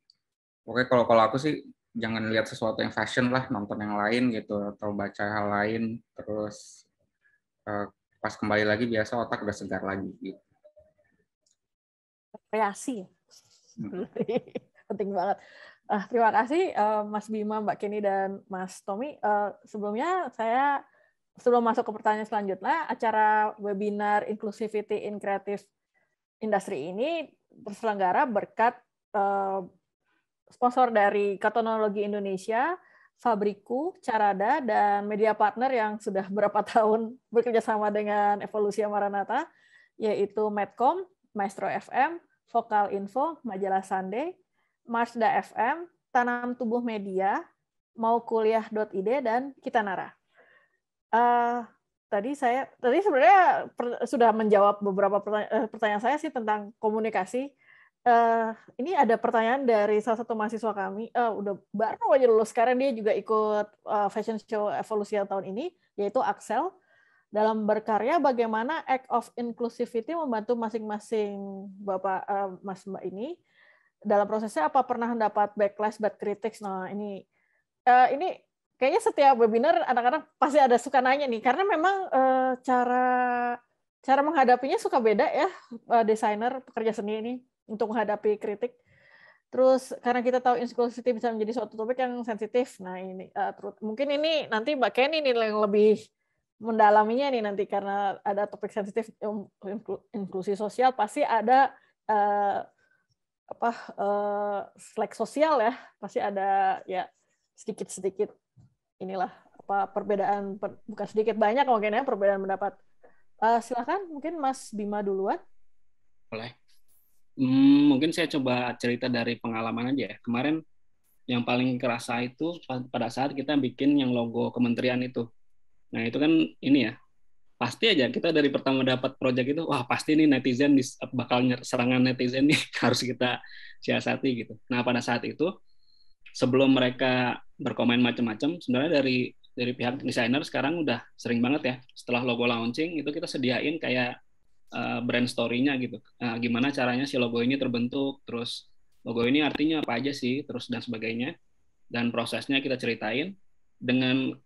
pokoknya kalau kalau aku sih jangan lihat sesuatu yang fashion lah nonton yang lain gitu atau baca hal lain terus uh, pas kembali lagi biasa otak udah segar lagi gitu. kreasi hmm. penting banget Uh, terima kasih uh, Mas Bima, Mbak Kini dan Mas Tommy. Uh, sebelumnya saya sebelum masuk ke pertanyaan selanjutnya, acara webinar Inclusivity in Creative Industry ini terselenggara berkat uh, sponsor dari Katonologi Indonesia, Fabriku, Carada, dan media partner yang sudah berapa tahun bekerja sama dengan Evolusi Maranata, yaitu Medcom, Maestro FM, Vokal Info, Majalah Sunday, Marsda FM, Tanam Tubuh Media, mau kuliah.id dan kita Nara. Uh, eh, tadi saya tadi sebenarnya per, sudah menjawab beberapa pertanyaan, eh, pertanyaan saya sih tentang komunikasi. Uh, ini ada pertanyaan dari salah satu mahasiswa kami. Uh, udah baru aja lulus sekarang dia juga ikut uh, fashion show Evolusi tahun ini yaitu Axel. Dalam berkarya bagaimana act of inclusivity membantu masing-masing Bapak uh, Mas Mbak ini dalam prosesnya apa pernah dapat backlash bad critics nah ini uh, ini kayaknya setiap webinar anak-anak pasti ada suka nanya nih karena memang uh, cara cara menghadapinya suka beda ya uh, desainer pekerja seni ini untuk menghadapi kritik terus karena kita tahu inclusivity bisa menjadi suatu topik yang sensitif nah ini uh, terus, mungkin ini nanti mbak Kenny nih yang lebih mendalaminya nih nanti karena ada topik sensitif inklusi sosial pasti ada apa uh, slack sosial ya pasti ada ya sedikit sedikit inilah apa perbedaan per, bukan sedikit banyak mungkin ya perbedaan pendapat uh, eh, silahkan mungkin Mas Bima duluan boleh hmm, mungkin saya coba cerita dari pengalaman aja ya kemarin yang paling kerasa itu pada saat kita bikin yang logo kementerian itu nah itu kan ini ya pasti aja kita dari pertama dapat project itu wah pasti nih netizen bakal serangan netizen nih harus kita siasati gitu. Nah pada saat itu sebelum mereka berkomen macam-macam sebenarnya dari dari pihak desainer sekarang udah sering banget ya setelah logo launching itu kita sediain kayak uh, brand story-nya gitu. Nah, gimana caranya si logo ini terbentuk terus logo ini artinya apa aja sih terus dan sebagainya dan prosesnya kita ceritain dengan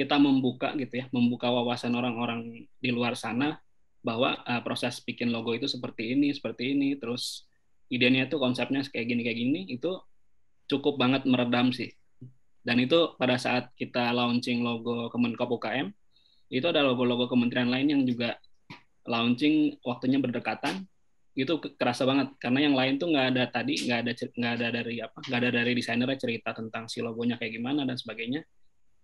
kita membuka gitu ya, membuka wawasan orang-orang di luar sana bahwa uh, proses bikin logo itu seperti ini, seperti ini, terus idenya itu konsepnya kayak gini kayak gini itu cukup banget meredam sih. Dan itu pada saat kita launching logo Kemenkop UKM, itu ada logo-logo kementerian lain yang juga launching waktunya berdekatan. Itu kerasa banget karena yang lain tuh nggak ada tadi, nggak ada nggak ada dari apa, nggak ada dari desainernya cerita tentang si logonya kayak gimana dan sebagainya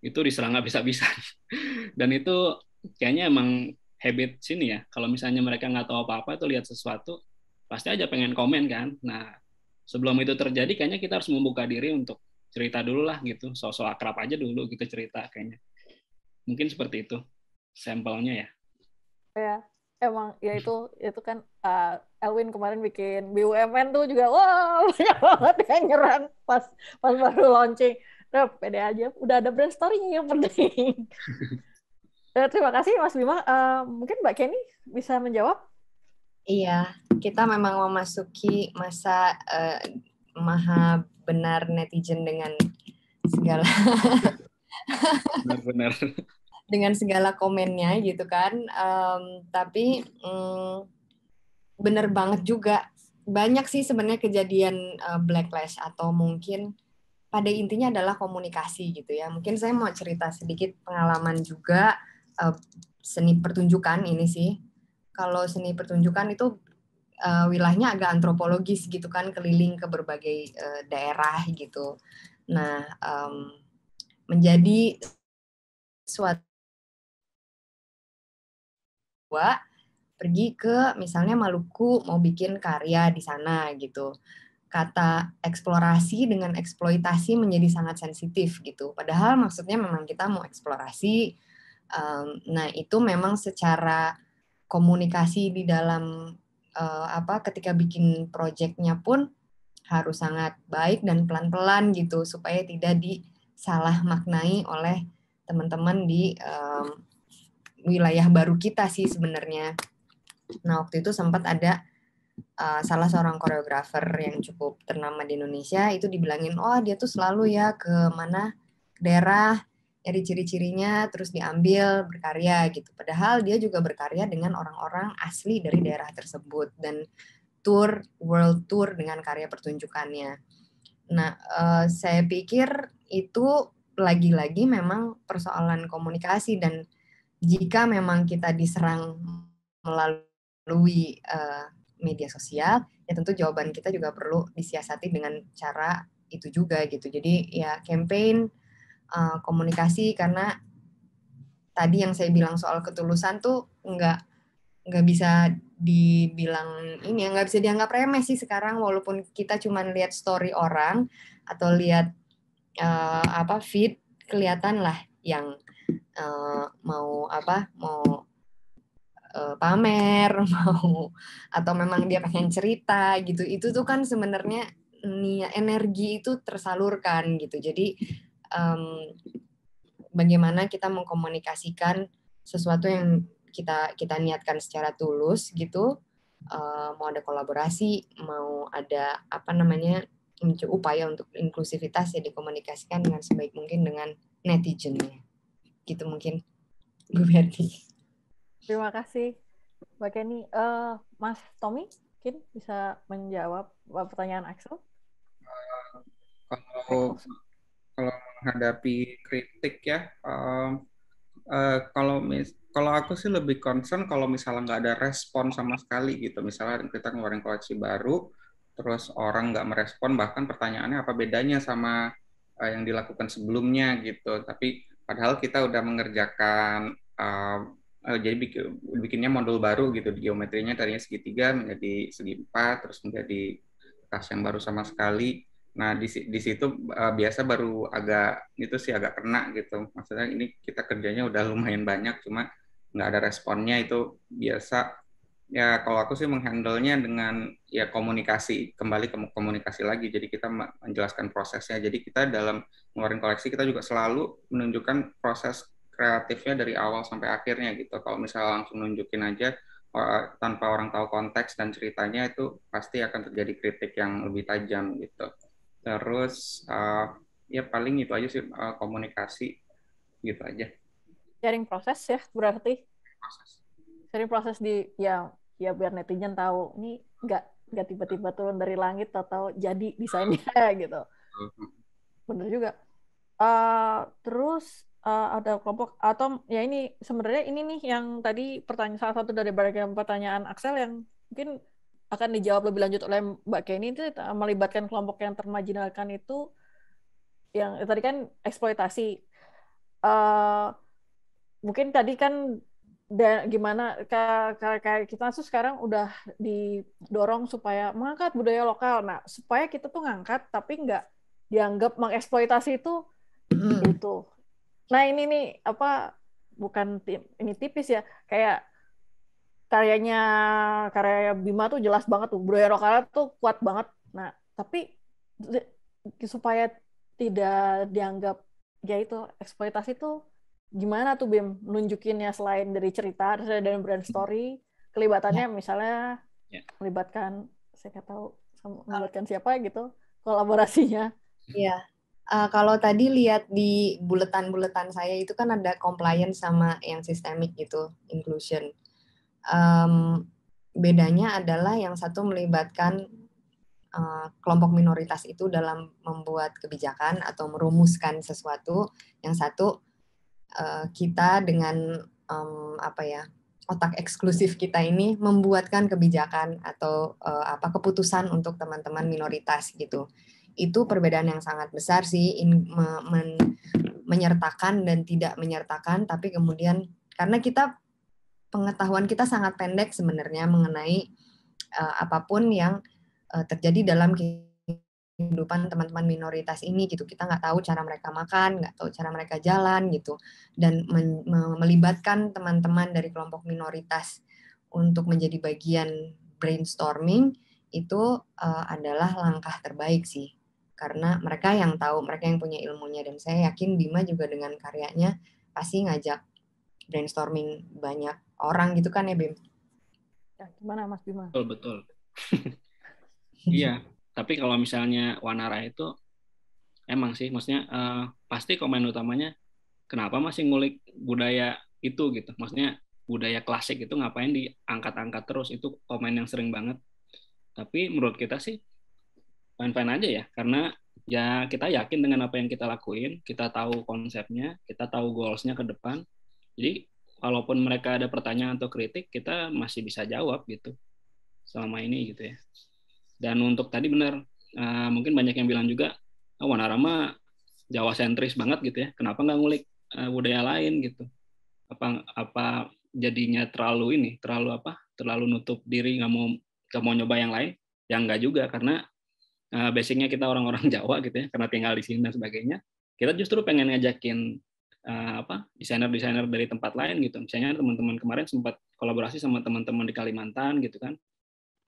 itu diserang nggak bisa-bisa dan itu kayaknya emang habit sini ya kalau misalnya mereka nggak tahu apa-apa itu lihat sesuatu pasti aja pengen komen kan nah sebelum itu terjadi kayaknya kita harus membuka diri untuk cerita dulu lah gitu sosok akrab aja dulu kita gitu cerita kayaknya mungkin seperti itu sampelnya ya ya emang ya itu itu kan uh, Elwin kemarin bikin BUMN tuh juga wow banyak banget yang nyerang pas pas baru launching Nah, pede aja. Udah ada brand story-nya yang penting. Eh, terima kasih Mas Bima. Uh, mungkin Mbak Kenny bisa menjawab. Iya, kita memang memasuki masa uh, maha benar netizen dengan segala benar-benar dengan segala komennya gitu kan. Um, tapi um, benar banget juga banyak sih sebenarnya kejadian uh, backlash atau mungkin pada intinya adalah komunikasi gitu ya. Mungkin saya mau cerita sedikit pengalaman juga uh, seni pertunjukan ini sih. Kalau seni pertunjukan itu uh, wilayahnya agak antropologis gitu kan, keliling ke berbagai uh, daerah gitu. Nah, um, menjadi suatu pergi ke misalnya Maluku mau bikin karya di sana gitu kata eksplorasi dengan eksploitasi menjadi sangat sensitif gitu. Padahal maksudnya memang kita mau eksplorasi. Um, nah itu memang secara komunikasi di dalam uh, apa ketika bikin proyeknya pun harus sangat baik dan pelan-pelan gitu supaya tidak disalah maknai oleh teman-teman di um, wilayah baru kita sih sebenarnya. Nah waktu itu sempat ada uh, salah seorang koreografer yang cukup ternama di Indonesia itu dibilangin oh dia tuh selalu ya ke mana daerah nyari ciri-cirinya terus diambil berkarya gitu padahal dia juga berkarya dengan orang-orang asli dari daerah tersebut dan tour world tour dengan karya pertunjukannya nah uh, saya pikir itu lagi-lagi memang persoalan komunikasi dan jika memang kita diserang melalui uh, media sosial, ya tentu jawaban kita juga perlu disiasati dengan cara itu juga gitu. Jadi ya campaign eh, komunikasi karena tadi yang saya bilang soal ketulusan tuh nggak nggak bisa dibilang ini ya, nggak bisa dianggap remeh sih sekarang walaupun kita cuma lihat story orang atau lihat uh, apa feed kelihatan lah yang uh, mau apa mau uh, pamer mau atau memang dia pengen cerita gitu itu tuh kan sebenarnya niat energi itu tersalurkan gitu jadi um, bagaimana kita mengkomunikasikan sesuatu yang kita kita niatkan secara tulus gitu uh, mau ada kolaborasi mau ada apa namanya upaya untuk inklusivitas ya dikomunikasikan dengan sebaik mungkin dengan netizennya gitu mungkin Bu Terima kasih, Mbak Kenny. Uh, Mas Tommy, mungkin bisa menjawab pertanyaan Axel. Eh, kalau kalau menghadapi kritik ya, uh, uh, kalau mis kalau aku sih lebih concern kalau misalnya nggak ada respon sama sekali gitu. Misalnya kita ngeluarin koleksi baru, terus orang nggak merespon, bahkan pertanyaannya apa bedanya sama uh, yang dilakukan sebelumnya gitu. Tapi padahal kita udah mengerjakan uh, uh, jadi bikin, bikinnya modul baru gitu di geometrinya tadinya segitiga menjadi segi empat terus menjadi tas yang baru sama sekali nah di, di situ uh, biasa baru agak itu sih agak kena gitu maksudnya ini kita kerjanya udah lumayan banyak cuma nggak ada responnya itu biasa ya kalau aku sih menghandlenya dengan ya komunikasi kembali ke komunikasi lagi jadi kita menjelaskan prosesnya jadi kita dalam ngeluarin koleksi kita juga selalu menunjukkan proses kreatifnya dari awal sampai akhirnya gitu. Kalau misalnya langsung nunjukin aja eh, tanpa orang tahu konteks dan ceritanya itu pasti akan terjadi kritik yang lebih tajam gitu. Terus uh, ya paling itu aja sih uh, komunikasi gitu aja. Sharing proses ya berarti. Proses. Sharing proses di ya ya biar netizen tahu ini nggak nggak tiba-tiba turun dari langit atau jadi desainnya gitu. Bener juga. Uh, terus uh, ada kelompok atau ya ini sebenarnya ini nih yang tadi pertanyaan salah satu dari berbagai pertanyaan Axel yang mungkin akan dijawab lebih lanjut oleh Mbak Kenny itu melibatkan kelompok yang termajinalkan itu yang tadi kan eksploitasi uh, mungkin tadi kan dan gimana kayak kita tuh sekarang udah didorong supaya mengangkat budaya lokal nah supaya kita tuh ngangkat tapi nggak dianggap mengeksploitasi itu hmm. itu nah ini nih apa bukan ini tipis ya kayak karyanya karya Bima tuh jelas banget tuh Bro Hero Kara tuh kuat banget nah tapi supaya tidak dianggap ya itu eksploitasi tuh gimana tuh Bim nunjukinnya selain dari cerita harus ada brand hmm. story kelibatannya ya. misalnya ya. melibatkan saya nggak tahu ah. melibatkan siapa gitu kolaborasinya iya Uh, kalau tadi lihat di buletan-buletan saya itu kan ada compliance sama yang sistemik gitu, inclusion. Um, bedanya adalah yang satu melibatkan eh, kelompok minoritas itu dalam membuat kebijakan atau merumuskan sesuatu, yang satu eh, kita dengan um, apa ya otak eksklusif kita ini membuatkan kebijakan atau uh, apa keputusan untuk teman-teman minoritas gitu itu perbedaan yang sangat besar sih in, me, men, menyertakan dan tidak menyertakan tapi kemudian karena kita pengetahuan kita sangat pendek sebenarnya mengenai uh, apapun yang uh, terjadi dalam kehidupan teman-teman minoritas ini gitu kita nggak tahu cara mereka makan nggak tahu cara mereka jalan gitu dan men, me, melibatkan teman-teman dari kelompok minoritas untuk menjadi bagian brainstorming itu uh, adalah langkah terbaik sih karena mereka yang tahu mereka yang punya ilmunya dan saya yakin Bima juga dengan karyanya pasti ngajak brainstorming banyak orang gitu kan ya Bim? Ya, gimana Mas Bima? Betul betul. iya, tapi kalau misalnya Wanara itu emang sih, maksudnya uh, pasti komen utamanya kenapa masih ngulik budaya itu gitu, maksudnya budaya klasik itu ngapain diangkat-angkat terus itu komen yang sering banget. Tapi menurut kita sih fine-fine aja ya karena ya kita yakin dengan apa yang kita lakuin kita tahu konsepnya kita tahu goalsnya ke depan jadi walaupun mereka ada pertanyaan atau kritik kita masih bisa jawab gitu selama ini gitu ya dan untuk tadi benar uh, mungkin banyak yang bilang juga oh, Wanarama Jawa sentris banget gitu ya kenapa nggak ngulik uh, budaya lain gitu apa apa jadinya terlalu ini terlalu apa terlalu nutup diri nggak mau nggak mau nyoba yang lain Yang enggak juga karena Eh, basicnya kita orang-orang Jawa gitu ya karena tinggal di sini dan sebagainya kita justru pengen ngajakin uh, apa desainer-desainer dari tempat lain gitu misalnya teman-teman kemarin sempat kolaborasi sama teman-teman di Kalimantan gitu kan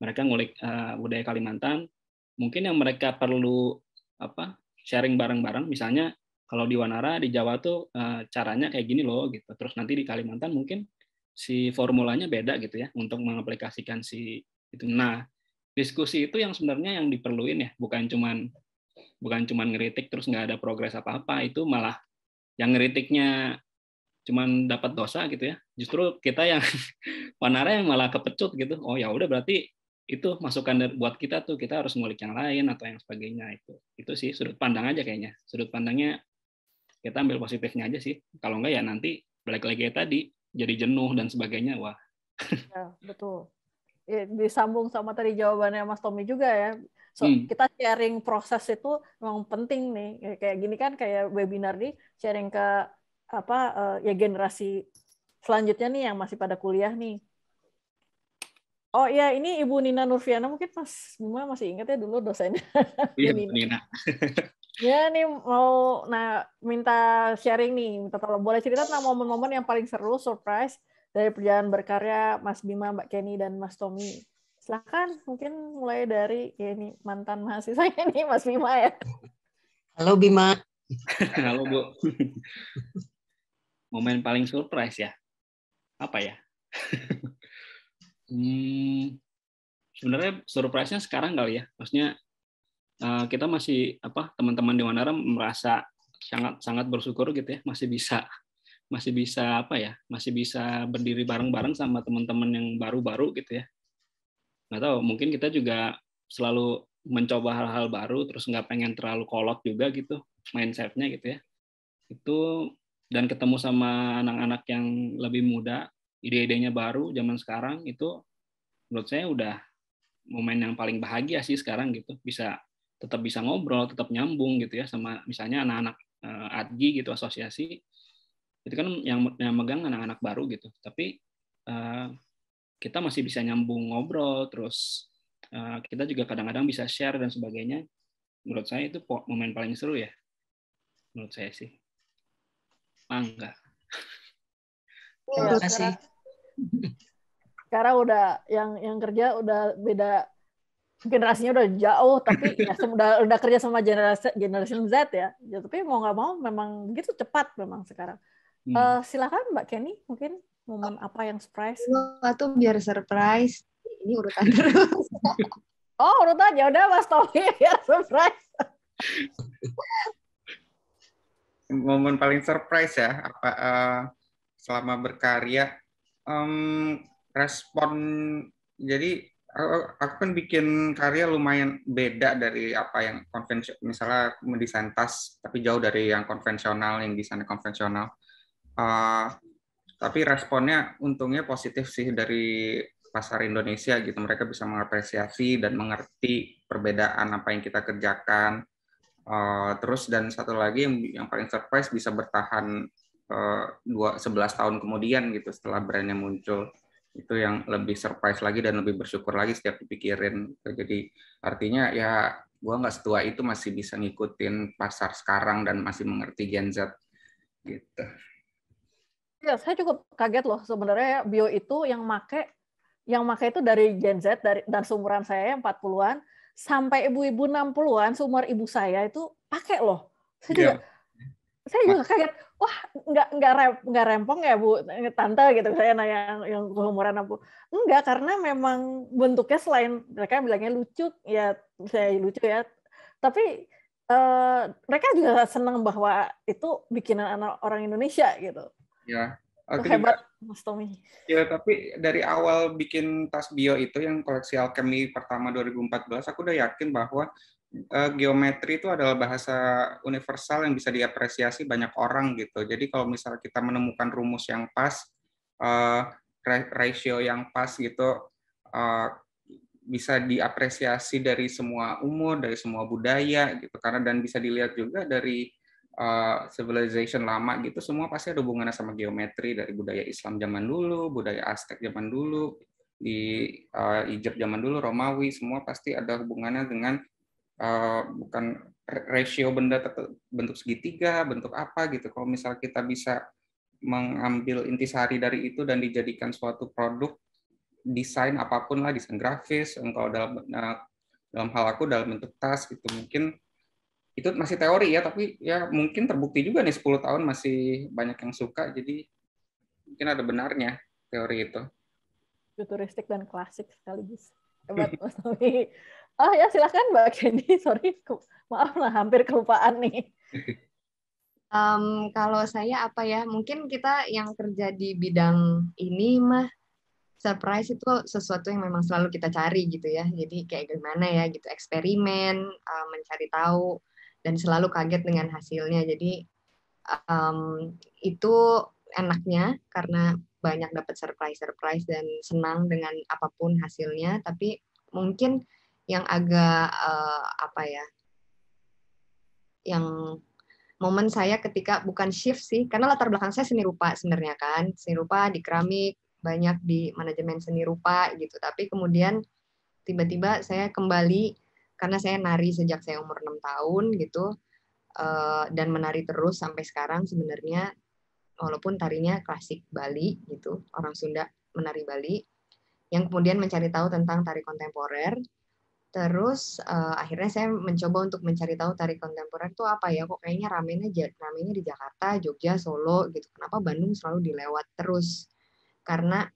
mereka ngulik uh, budaya Kalimantan mungkin yang mereka perlu apa sharing bareng-bareng misalnya kalau di Wanara di Jawa tuh uh, caranya kayak gini loh gitu terus nanti di Kalimantan mungkin si formulanya beda gitu ya untuk mengaplikasikan si itu nah diskusi itu yang sebenarnya yang diperluin ya, bukan cuman bukan cuman ngeritik terus nggak ada progres apa-apa, itu malah yang ngeritiknya cuman dapat dosa gitu ya. Justru kita yang panara yang malah kepecut gitu. Oh ya udah berarti itu masukan buat kita tuh kita harus ngulik yang lain atau yang sebagainya itu. Itu sih sudut pandang aja kayaknya. Sudut pandangnya kita ambil positifnya aja sih. Kalau nggak ya nanti balik lagi tadi jadi jenuh dan sebagainya. Wah. Ya, betul. Ya, disambung sama tadi jawabannya Mas Tommy juga ya. So, hmm. kita sharing proses itu memang penting nih. Ya, kayak gini kan kayak webinar nih sharing ke apa eh, ya generasi selanjutnya nih yang masih pada kuliah nih. Oh iya, ini Ibu Nina Nurfiana mungkin Mas Bima masih ingat ya dulu dosennya. Iya, Nina. Nina. ya nih mau nah minta sharing nih, minta tolong boleh cerita tentang momen-momen yang paling seru surprise dari perjalanan berkarya Mas Bima, Mbak Kenny, dan Mas Tommy. Silahkan mungkin mulai dari ya ini mantan mahasiswa ini Mas Bima ya. Halo Bima. Halo Bu. Momen paling surprise ya. Apa ya? hmm, sebenarnya surprise-nya sekarang kali ya. Maksudnya eh, kita masih apa teman-teman di Wanara merasa sangat sangat bersyukur gitu ya masih bisa masih bisa apa ya masih bisa berdiri bareng-bareng sama teman-teman yang baru-baru gitu ya nggak tahu mungkin kita juga selalu mencoba hal-hal baru terus nggak pengen terlalu kolot juga gitu mindsetnya gitu ya itu dan ketemu sama anak-anak yang lebih muda ide-idenya baru zaman sekarang itu menurut saya udah momen yang paling bahagia sih sekarang gitu bisa tetap bisa ngobrol tetap nyambung gitu ya sama misalnya anak-anak eh, Adgi gitu asosiasi itu kan yang yang megang anak-anak baru gitu tapi uh, kita masih bisa nyambung ngobrol terus uh, kita juga kadang-kadang bisa share dan sebagainya menurut saya itu momen paling seru ya menurut saya sih mangga ah, iya, terima kasih sekarang udah yang yang kerja udah beda generasinya udah jauh tapi ya udah udah kerja sama generasi generasi Z ya. ya tapi mau nggak mau memang gitu cepat memang sekarang Hmm. Uh, silakan Mbak Kenny mungkin momen oh. apa yang surprise? Waktu biar surprise. Ini urutan terus. oh, urutan ya udah Mas Tommy ya surprise. momen paling surprise ya apa uh, selama berkarya um, respon jadi eh, aku kan bikin karya lumayan beda dari apa yang konvensional misalnya mendesain tas tapi jauh dari yang konvensional yang desain konvensional uh, tapi responnya untungnya positif sih dari pasar Indonesia gitu mereka bisa mengapresiasi dan mengerti perbedaan apa yang kita kerjakan uh, terus dan satu lagi yang yang paling surprise bisa bertahan eh, dua sebelas tahun kemudian gitu setelah brandnya muncul itu yang lebih surprise lagi dan lebih bersyukur lagi setiap dipikirin jadi artinya ya gue nggak setua itu masih bisa ngikutin pasar sekarang dan masih mengerti Gen Z gitu. Ya, saya cukup kaget loh sebenarnya ya, bio itu yang make yang make itu dari Gen Z dari dan seumuran saya yang 40-an sampai ibu-ibu 60-an seumur ibu saya itu pakai loh. Saya juga ya. saya juga kaget. Wah, nggak nggak rem, nggak rempong ya Bu tante gitu saya nanya yang umuran aku. Enggak, karena memang bentuknya selain mereka bilangnya lucu ya saya lucu ya. Tapi Uh, mereka juga senang bahwa itu bikinan anak orang Indonesia gitu. Ya. Oke. Oh, hebat Mas Tommy. Ya, tapi dari awal bikin tas bio itu yang koleksi alkemi pertama 2014, aku udah yakin bahwa uh, geometri itu adalah bahasa universal yang bisa diapresiasi banyak orang gitu. Jadi kalau misalnya kita menemukan rumus yang pas, uh, ratio yang pas gitu, uh, bisa diapresiasi dari semua umur, dari semua budaya gitu. Karena dan bisa dilihat juga dari Eh, civilization lama gitu semua pasti ada hubungannya sama geometri dari budaya Islam zaman dulu, budaya Aztec zaman dulu, di uh, Egypt zaman dulu Romawi semua pasti ada hubungannya dengan uh, bukan rasio benda bentuk segitiga, bentuk apa gitu. Kalau misal kita bisa mengambil intisari dari itu dan dijadikan suatu produk desain apapun lah desain grafis kalau dalam dalam hal aku dalam bentuk tas gitu mungkin itu masih teori ya tapi ya mungkin terbukti juga nih 10 tahun masih banyak yang suka jadi mungkin ada benarnya teori itu futuristik dan klasik sekaligus hebat Mas Tommy oh ya silahkan Mbak Kenny sorry maaf lah hampir kelupaan nih um, kalau saya apa ya mungkin kita yang kerja di bidang ini mah surprise itu sesuatu yang memang selalu kita cari gitu ya. Jadi kayak gimana ya gitu eksperimen, eh, mencari tahu dan selalu kaget dengan hasilnya. Jadi um, itu enaknya karena banyak dapat surprise-surprise dan senang dengan apapun hasilnya. Tapi mungkin yang agak uh, apa ya, yang momen saya ketika bukan shift sih, karena latar belakang saya seni rupa sebenarnya kan, seni rupa di keramik banyak di manajemen seni rupa gitu. Tapi kemudian tiba-tiba saya kembali karena saya nari sejak saya umur 6 tahun gitu eh, dan menari terus sampai sekarang sebenarnya walaupun tarinya klasik Bali gitu orang Sunda menari Bali yang kemudian mencari tahu tentang tari kontemporer terus uh, akhirnya saya mencoba untuk mencari tahu tari kontemporer itu apa ya kok kayaknya ramenya ramenya di Jakarta Jogja Solo gitu kenapa Bandung selalu dilewat terus karena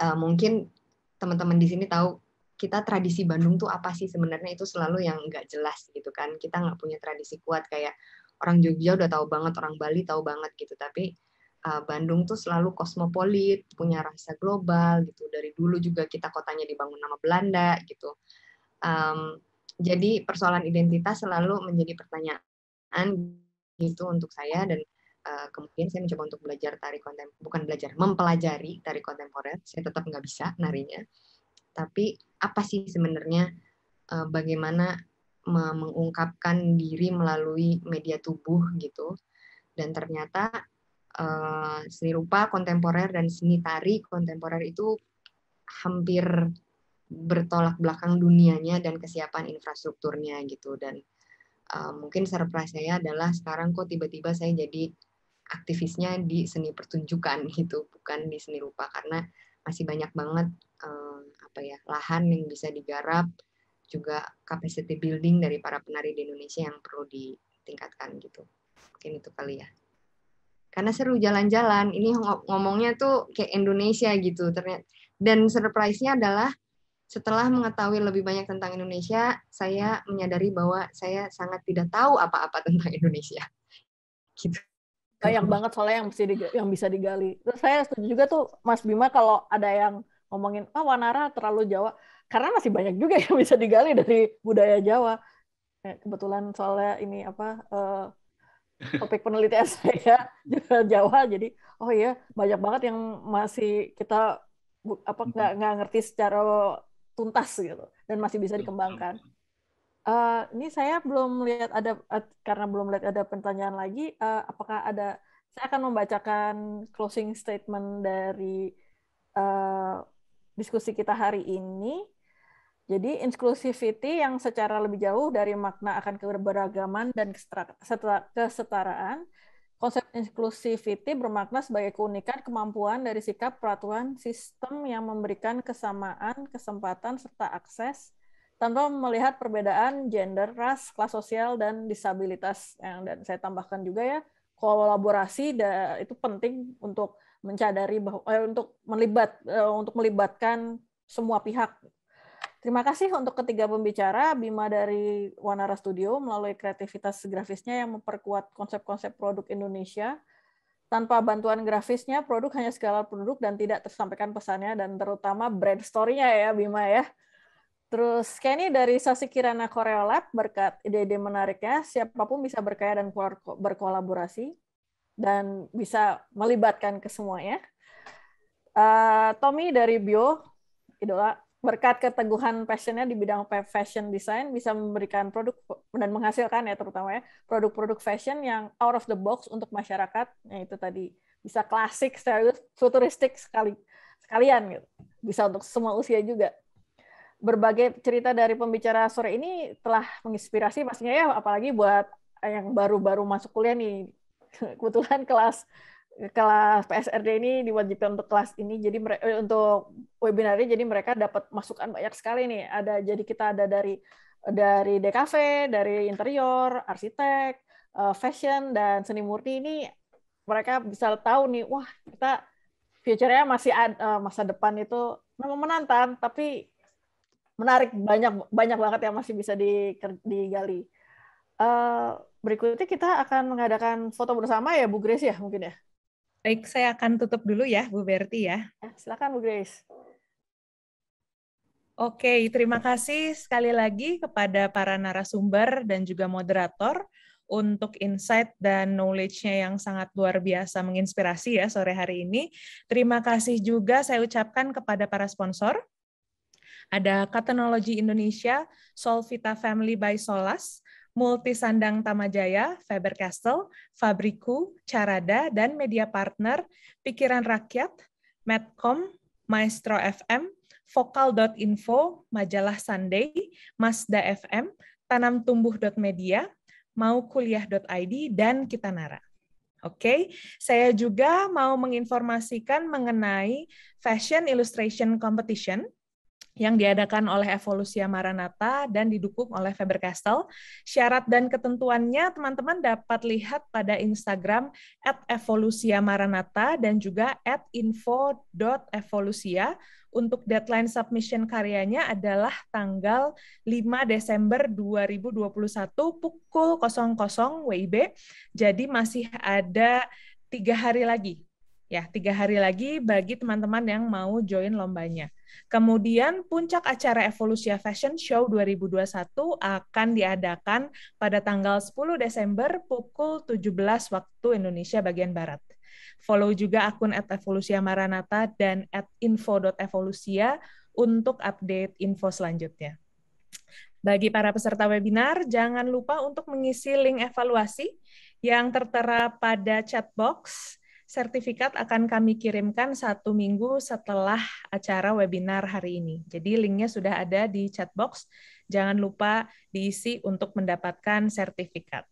uh, mungkin teman-teman di sini tahu kita tradisi Bandung tuh apa sih sebenarnya itu selalu yang nggak jelas gitu kan kita nggak punya tradisi kuat kayak orang Jogja udah tahu banget orang Bali tahu banget gitu tapi uh, Bandung tuh selalu kosmopolit punya rasa global gitu dari dulu juga kita kotanya dibangun nama Belanda gitu um, jadi persoalan identitas selalu menjadi pertanyaan gitu untuk saya dan uh, eh, kemudian saya mencoba untuk belajar tari kontemporer bukan belajar mempelajari tari kontemporer saya tetap nggak bisa narinya tapi apa sih sebenarnya uh, bagaimana mengungkapkan diri melalui media tubuh gitu dan ternyata uh, seni rupa kontemporer dan seni tari kontemporer itu hampir bertolak belakang dunianya dan kesiapan infrastrukturnya gitu dan uh, mungkin surprise saya adalah sekarang kok tiba-tiba saya jadi aktivisnya di seni pertunjukan gitu bukan di seni rupa karena masih banyak banget um, apa ya lahan yang bisa digarap juga capacity building dari para penari di Indonesia yang perlu ditingkatkan gitu mungkin itu kali ya karena seru jalan-jalan ini ngomongnya tuh kayak Indonesia gitu ternyata dan surprise-nya adalah setelah mengetahui lebih banyak tentang Indonesia saya menyadari bahwa saya sangat tidak tahu apa-apa tentang Indonesia gitu banyak banget soalnya yang bisa digali, yang bisa digali. Terus saya setuju juga tuh Mas Bima kalau ada yang ngomongin ah Wanara terlalu Jawa karena masih banyak juga yang bisa digali dari budaya Jawa. Eh, kebetulan soalnya ini apa uh, topik penelitian saya juga Jawa jadi oh iya banyak banget yang masih kita apa nggak nggak ngerti secara tuntas gitu dan masih bisa dikembangkan. Eh, ini saya belum lihat ada eh, karena belum lihat ada pertanyaan lagi. Uh, apakah ada? Saya akan membacakan closing statement dari uh, diskusi kita hari ini. Jadi inclusivity yang secara lebih jauh dari makna akan keberagaman dan kesetaraan, konsep inclusivity bermakna sebagai keunikan kemampuan dari sikap peraturan sistem yang memberikan kesamaan, kesempatan serta akses tanpa melihat perbedaan gender, ras, kelas sosial, dan disabilitas. Dan saya tambahkan juga ya, kolaborasi itu penting untuk mencadari bahwa eh, untuk melibat eh, untuk melibatkan semua pihak. Terima kasih untuk ketiga pembicara Bima dari Wanara Studio melalui kreativitas grafisnya yang memperkuat konsep-konsep produk Indonesia. Tanpa bantuan grafisnya, produk hanya segala produk dan tidak tersampaikan pesannya dan terutama brand story-nya ya Bima ya. Terus Kenny dari Sasi Kirana Korea Lab berkat ide-ide menariknya, siapapun bisa berkaya dan berkolaborasi dan bisa melibatkan ke semuanya. Uh, Tommy dari Bio, idola berkat keteguhan passionnya di bidang fashion design bisa memberikan produk dan menghasilkan ya terutama ya produk-produk fashion yang out of the box untuk masyarakat nah, itu tadi bisa klasik, serius, futuristik sekali sekalian gitu. Bisa untuk semua usia juga berbagai cerita dari pembicara sore ini telah menginspirasi pastinya ya apalagi buat yang baru-baru masuk kuliah nih kebetulan kelas kelas PSRD ini diwajibkan untuk kelas ini jadi eh, untuk webinar ini, jadi mereka dapat masukan banyak sekali nih ada jadi kita ada dari dari DKV dari interior arsitek eh, fashion dan seni murni ini mereka bisa tahu nih wah kita future-nya masih ada, eh, masa depan itu memang menantang tapi menarik banyak banyak banget yang masih bisa digali. Eh, berikutnya kita akan mengadakan foto bersama ya Bu Grace ya mungkin ya. Baik, saya akan tutup dulu ya Bu Berti ya. ya silakan Bu Grace. Oke, terima kasih sekali lagi kepada para narasumber dan juga moderator untuk insight dan knowledge-nya yang sangat luar biasa menginspirasi ya sore hari ini. Terima kasih juga saya ucapkan kepada para sponsor ada Katenologi Indonesia, Solvita Family by Solas, Multisandang Tamajaya, Faber Castell, Fabriku, Carada, dan media partner Pikiran Rakyat, Medcom, Maestro FM, Vokal.info, Majalah Sunday, Mazda FM, Tanam tanamtumbuh.media, maukuliah.id, dan Kitanara. Oke, okay. saya juga mau menginformasikan mengenai Fashion Illustration Competition yang diadakan oleh Evolusia Maranatha dan didukung oleh Faber-Castell. Syarat dan ketentuannya teman-teman dapat lihat pada Instagram at dan juga at info.evolusia. Untuk deadline submission karyanya adalah tanggal 5 Desember 2021 pukul 00 WIB. Jadi masih ada tiga hari lagi. Ya, tiga hari lagi bagi teman-teman yang mau join lombanya. Kemudian puncak acara Evolusi Fashion Show 2021 akan diadakan pada tanggal 10 Desember pukul 17 waktu Indonesia bagian Barat. Follow juga akun at Evolusia Maranata dan at info.evolusia untuk update info selanjutnya. Bagi para peserta webinar, jangan lupa untuk mengisi link evaluasi yang tertera pada chat box sertifikat akan kami kirimkan satu minggu setelah acara webinar hari ini. Jadi linknya sudah ada di chat box. Jangan lupa diisi untuk mendapatkan sertifikat.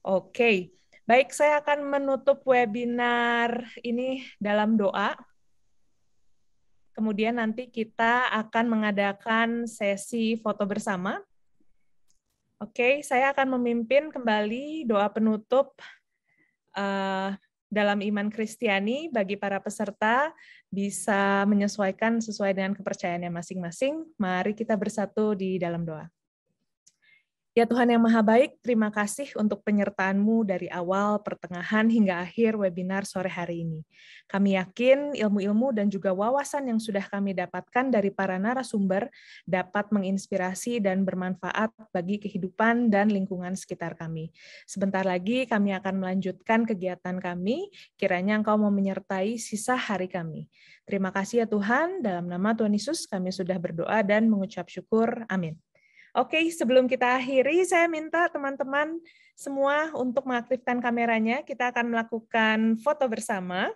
Oke, baik saya akan menutup webinar ini dalam doa. Kemudian nanti kita akan mengadakan sesi foto bersama. Oke, saya akan memimpin kembali doa penutup eh, dalam iman Kristiani bagi para peserta bisa menyesuaikan sesuai dengan kepercayaannya masing-masing. Mari kita bersatu di dalam doa. Ya Tuhan yang Maha Baik, terima kasih untuk penyertaanmu dari awal, pertengahan, hingga akhir webinar sore hari ini. Kami yakin ilmu-ilmu dan juga wawasan yang sudah kami dapatkan dari para narasumber dapat menginspirasi dan bermanfaat bagi kehidupan dan lingkungan sekitar kami. Sebentar lagi kami akan melanjutkan kegiatan kami, kiranya Engkau mau menyertai sisa hari kami. Terima kasih ya Tuhan, dalam nama Tuhan Yesus kami sudah berdoa dan mengucap syukur. Amin. Oke, sebelum kita akhiri, saya minta teman-teman semua untuk mengaktifkan kameranya. Kita akan melakukan foto bersama.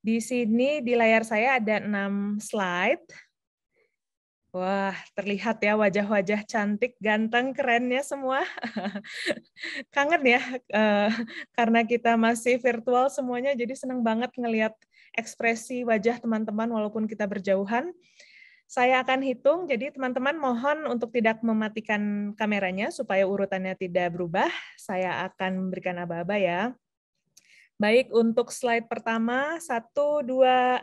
Di sini di layar saya ada enam slide. Wah, terlihat ya wajah-wajah cantik, ganteng, kerennya semua. Kangen ya, eh, karena kita masih virtual semuanya, jadi senang banget ngelihat ekspresi wajah teman-teman walaupun kita berjauhan. Saya akan hitung, jadi teman-teman mohon untuk tidak mematikan kameranya supaya urutannya tidak berubah. Saya akan memberikan aba-aba ya. Baik, untuk slide pertama, satu, dua,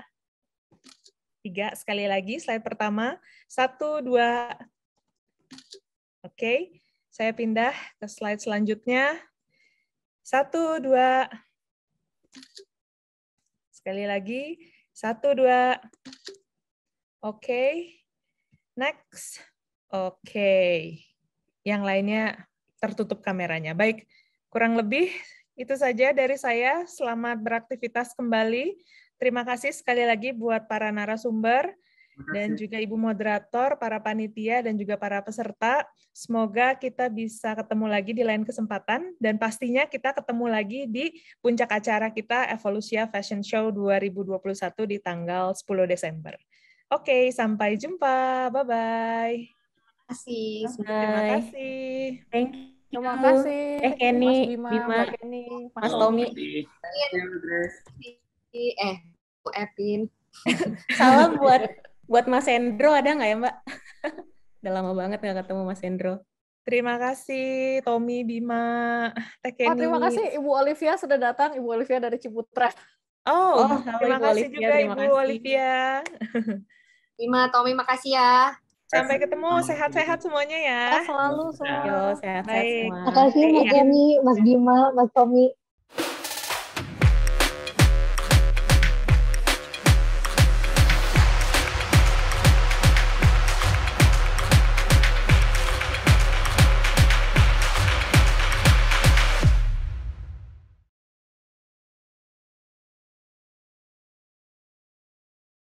tiga. Sekali lagi, slide pertama, satu, dua. Oke, saya pindah ke slide selanjutnya. Satu, dua. Sekali lagi, satu, dua. Oke. Oke. Okay. Next. Oke. Okay. Yang lainnya tertutup kameranya. Baik, kurang lebih itu saja dari saya. Selamat beraktivitas kembali. Terima kasih sekali lagi buat para narasumber dan juga Ibu moderator, para panitia, dan juga para peserta. Semoga kita bisa ketemu lagi di lain kesempatan, dan pastinya kita ketemu lagi di puncak acara kita Evolusia Fashion Show 2021 di tanggal 10 Desember. Oke, okay, sampai jumpa. Bye bye. Terima kasih. Terima kasih. Thank you. Terima kasih. Eh Kenny, Mas Bima, Bima. Kenny, Mas, Tommy. Eh, Bu Epin. Salam buat buat Mas Endro ada nggak ya Mbak? Udah lama banget nggak ketemu Mas Endro Terima kasih Tommy, Bima, Kenny. Oh, terima kasih Ibu Olivia sudah datang. Ibu Olivia dari Ciputra. Oh, oh terima, terima kasih Olivia, juga Ibu kasih. Olivia. Bima, Tommy, makasih ya. Sampai ketemu, sehat-sehat semuanya ya. Sehat selalu semua. Yo, sehat-sehat semua. Makasih Mas Dani, Mas Bima, Mas Tommy.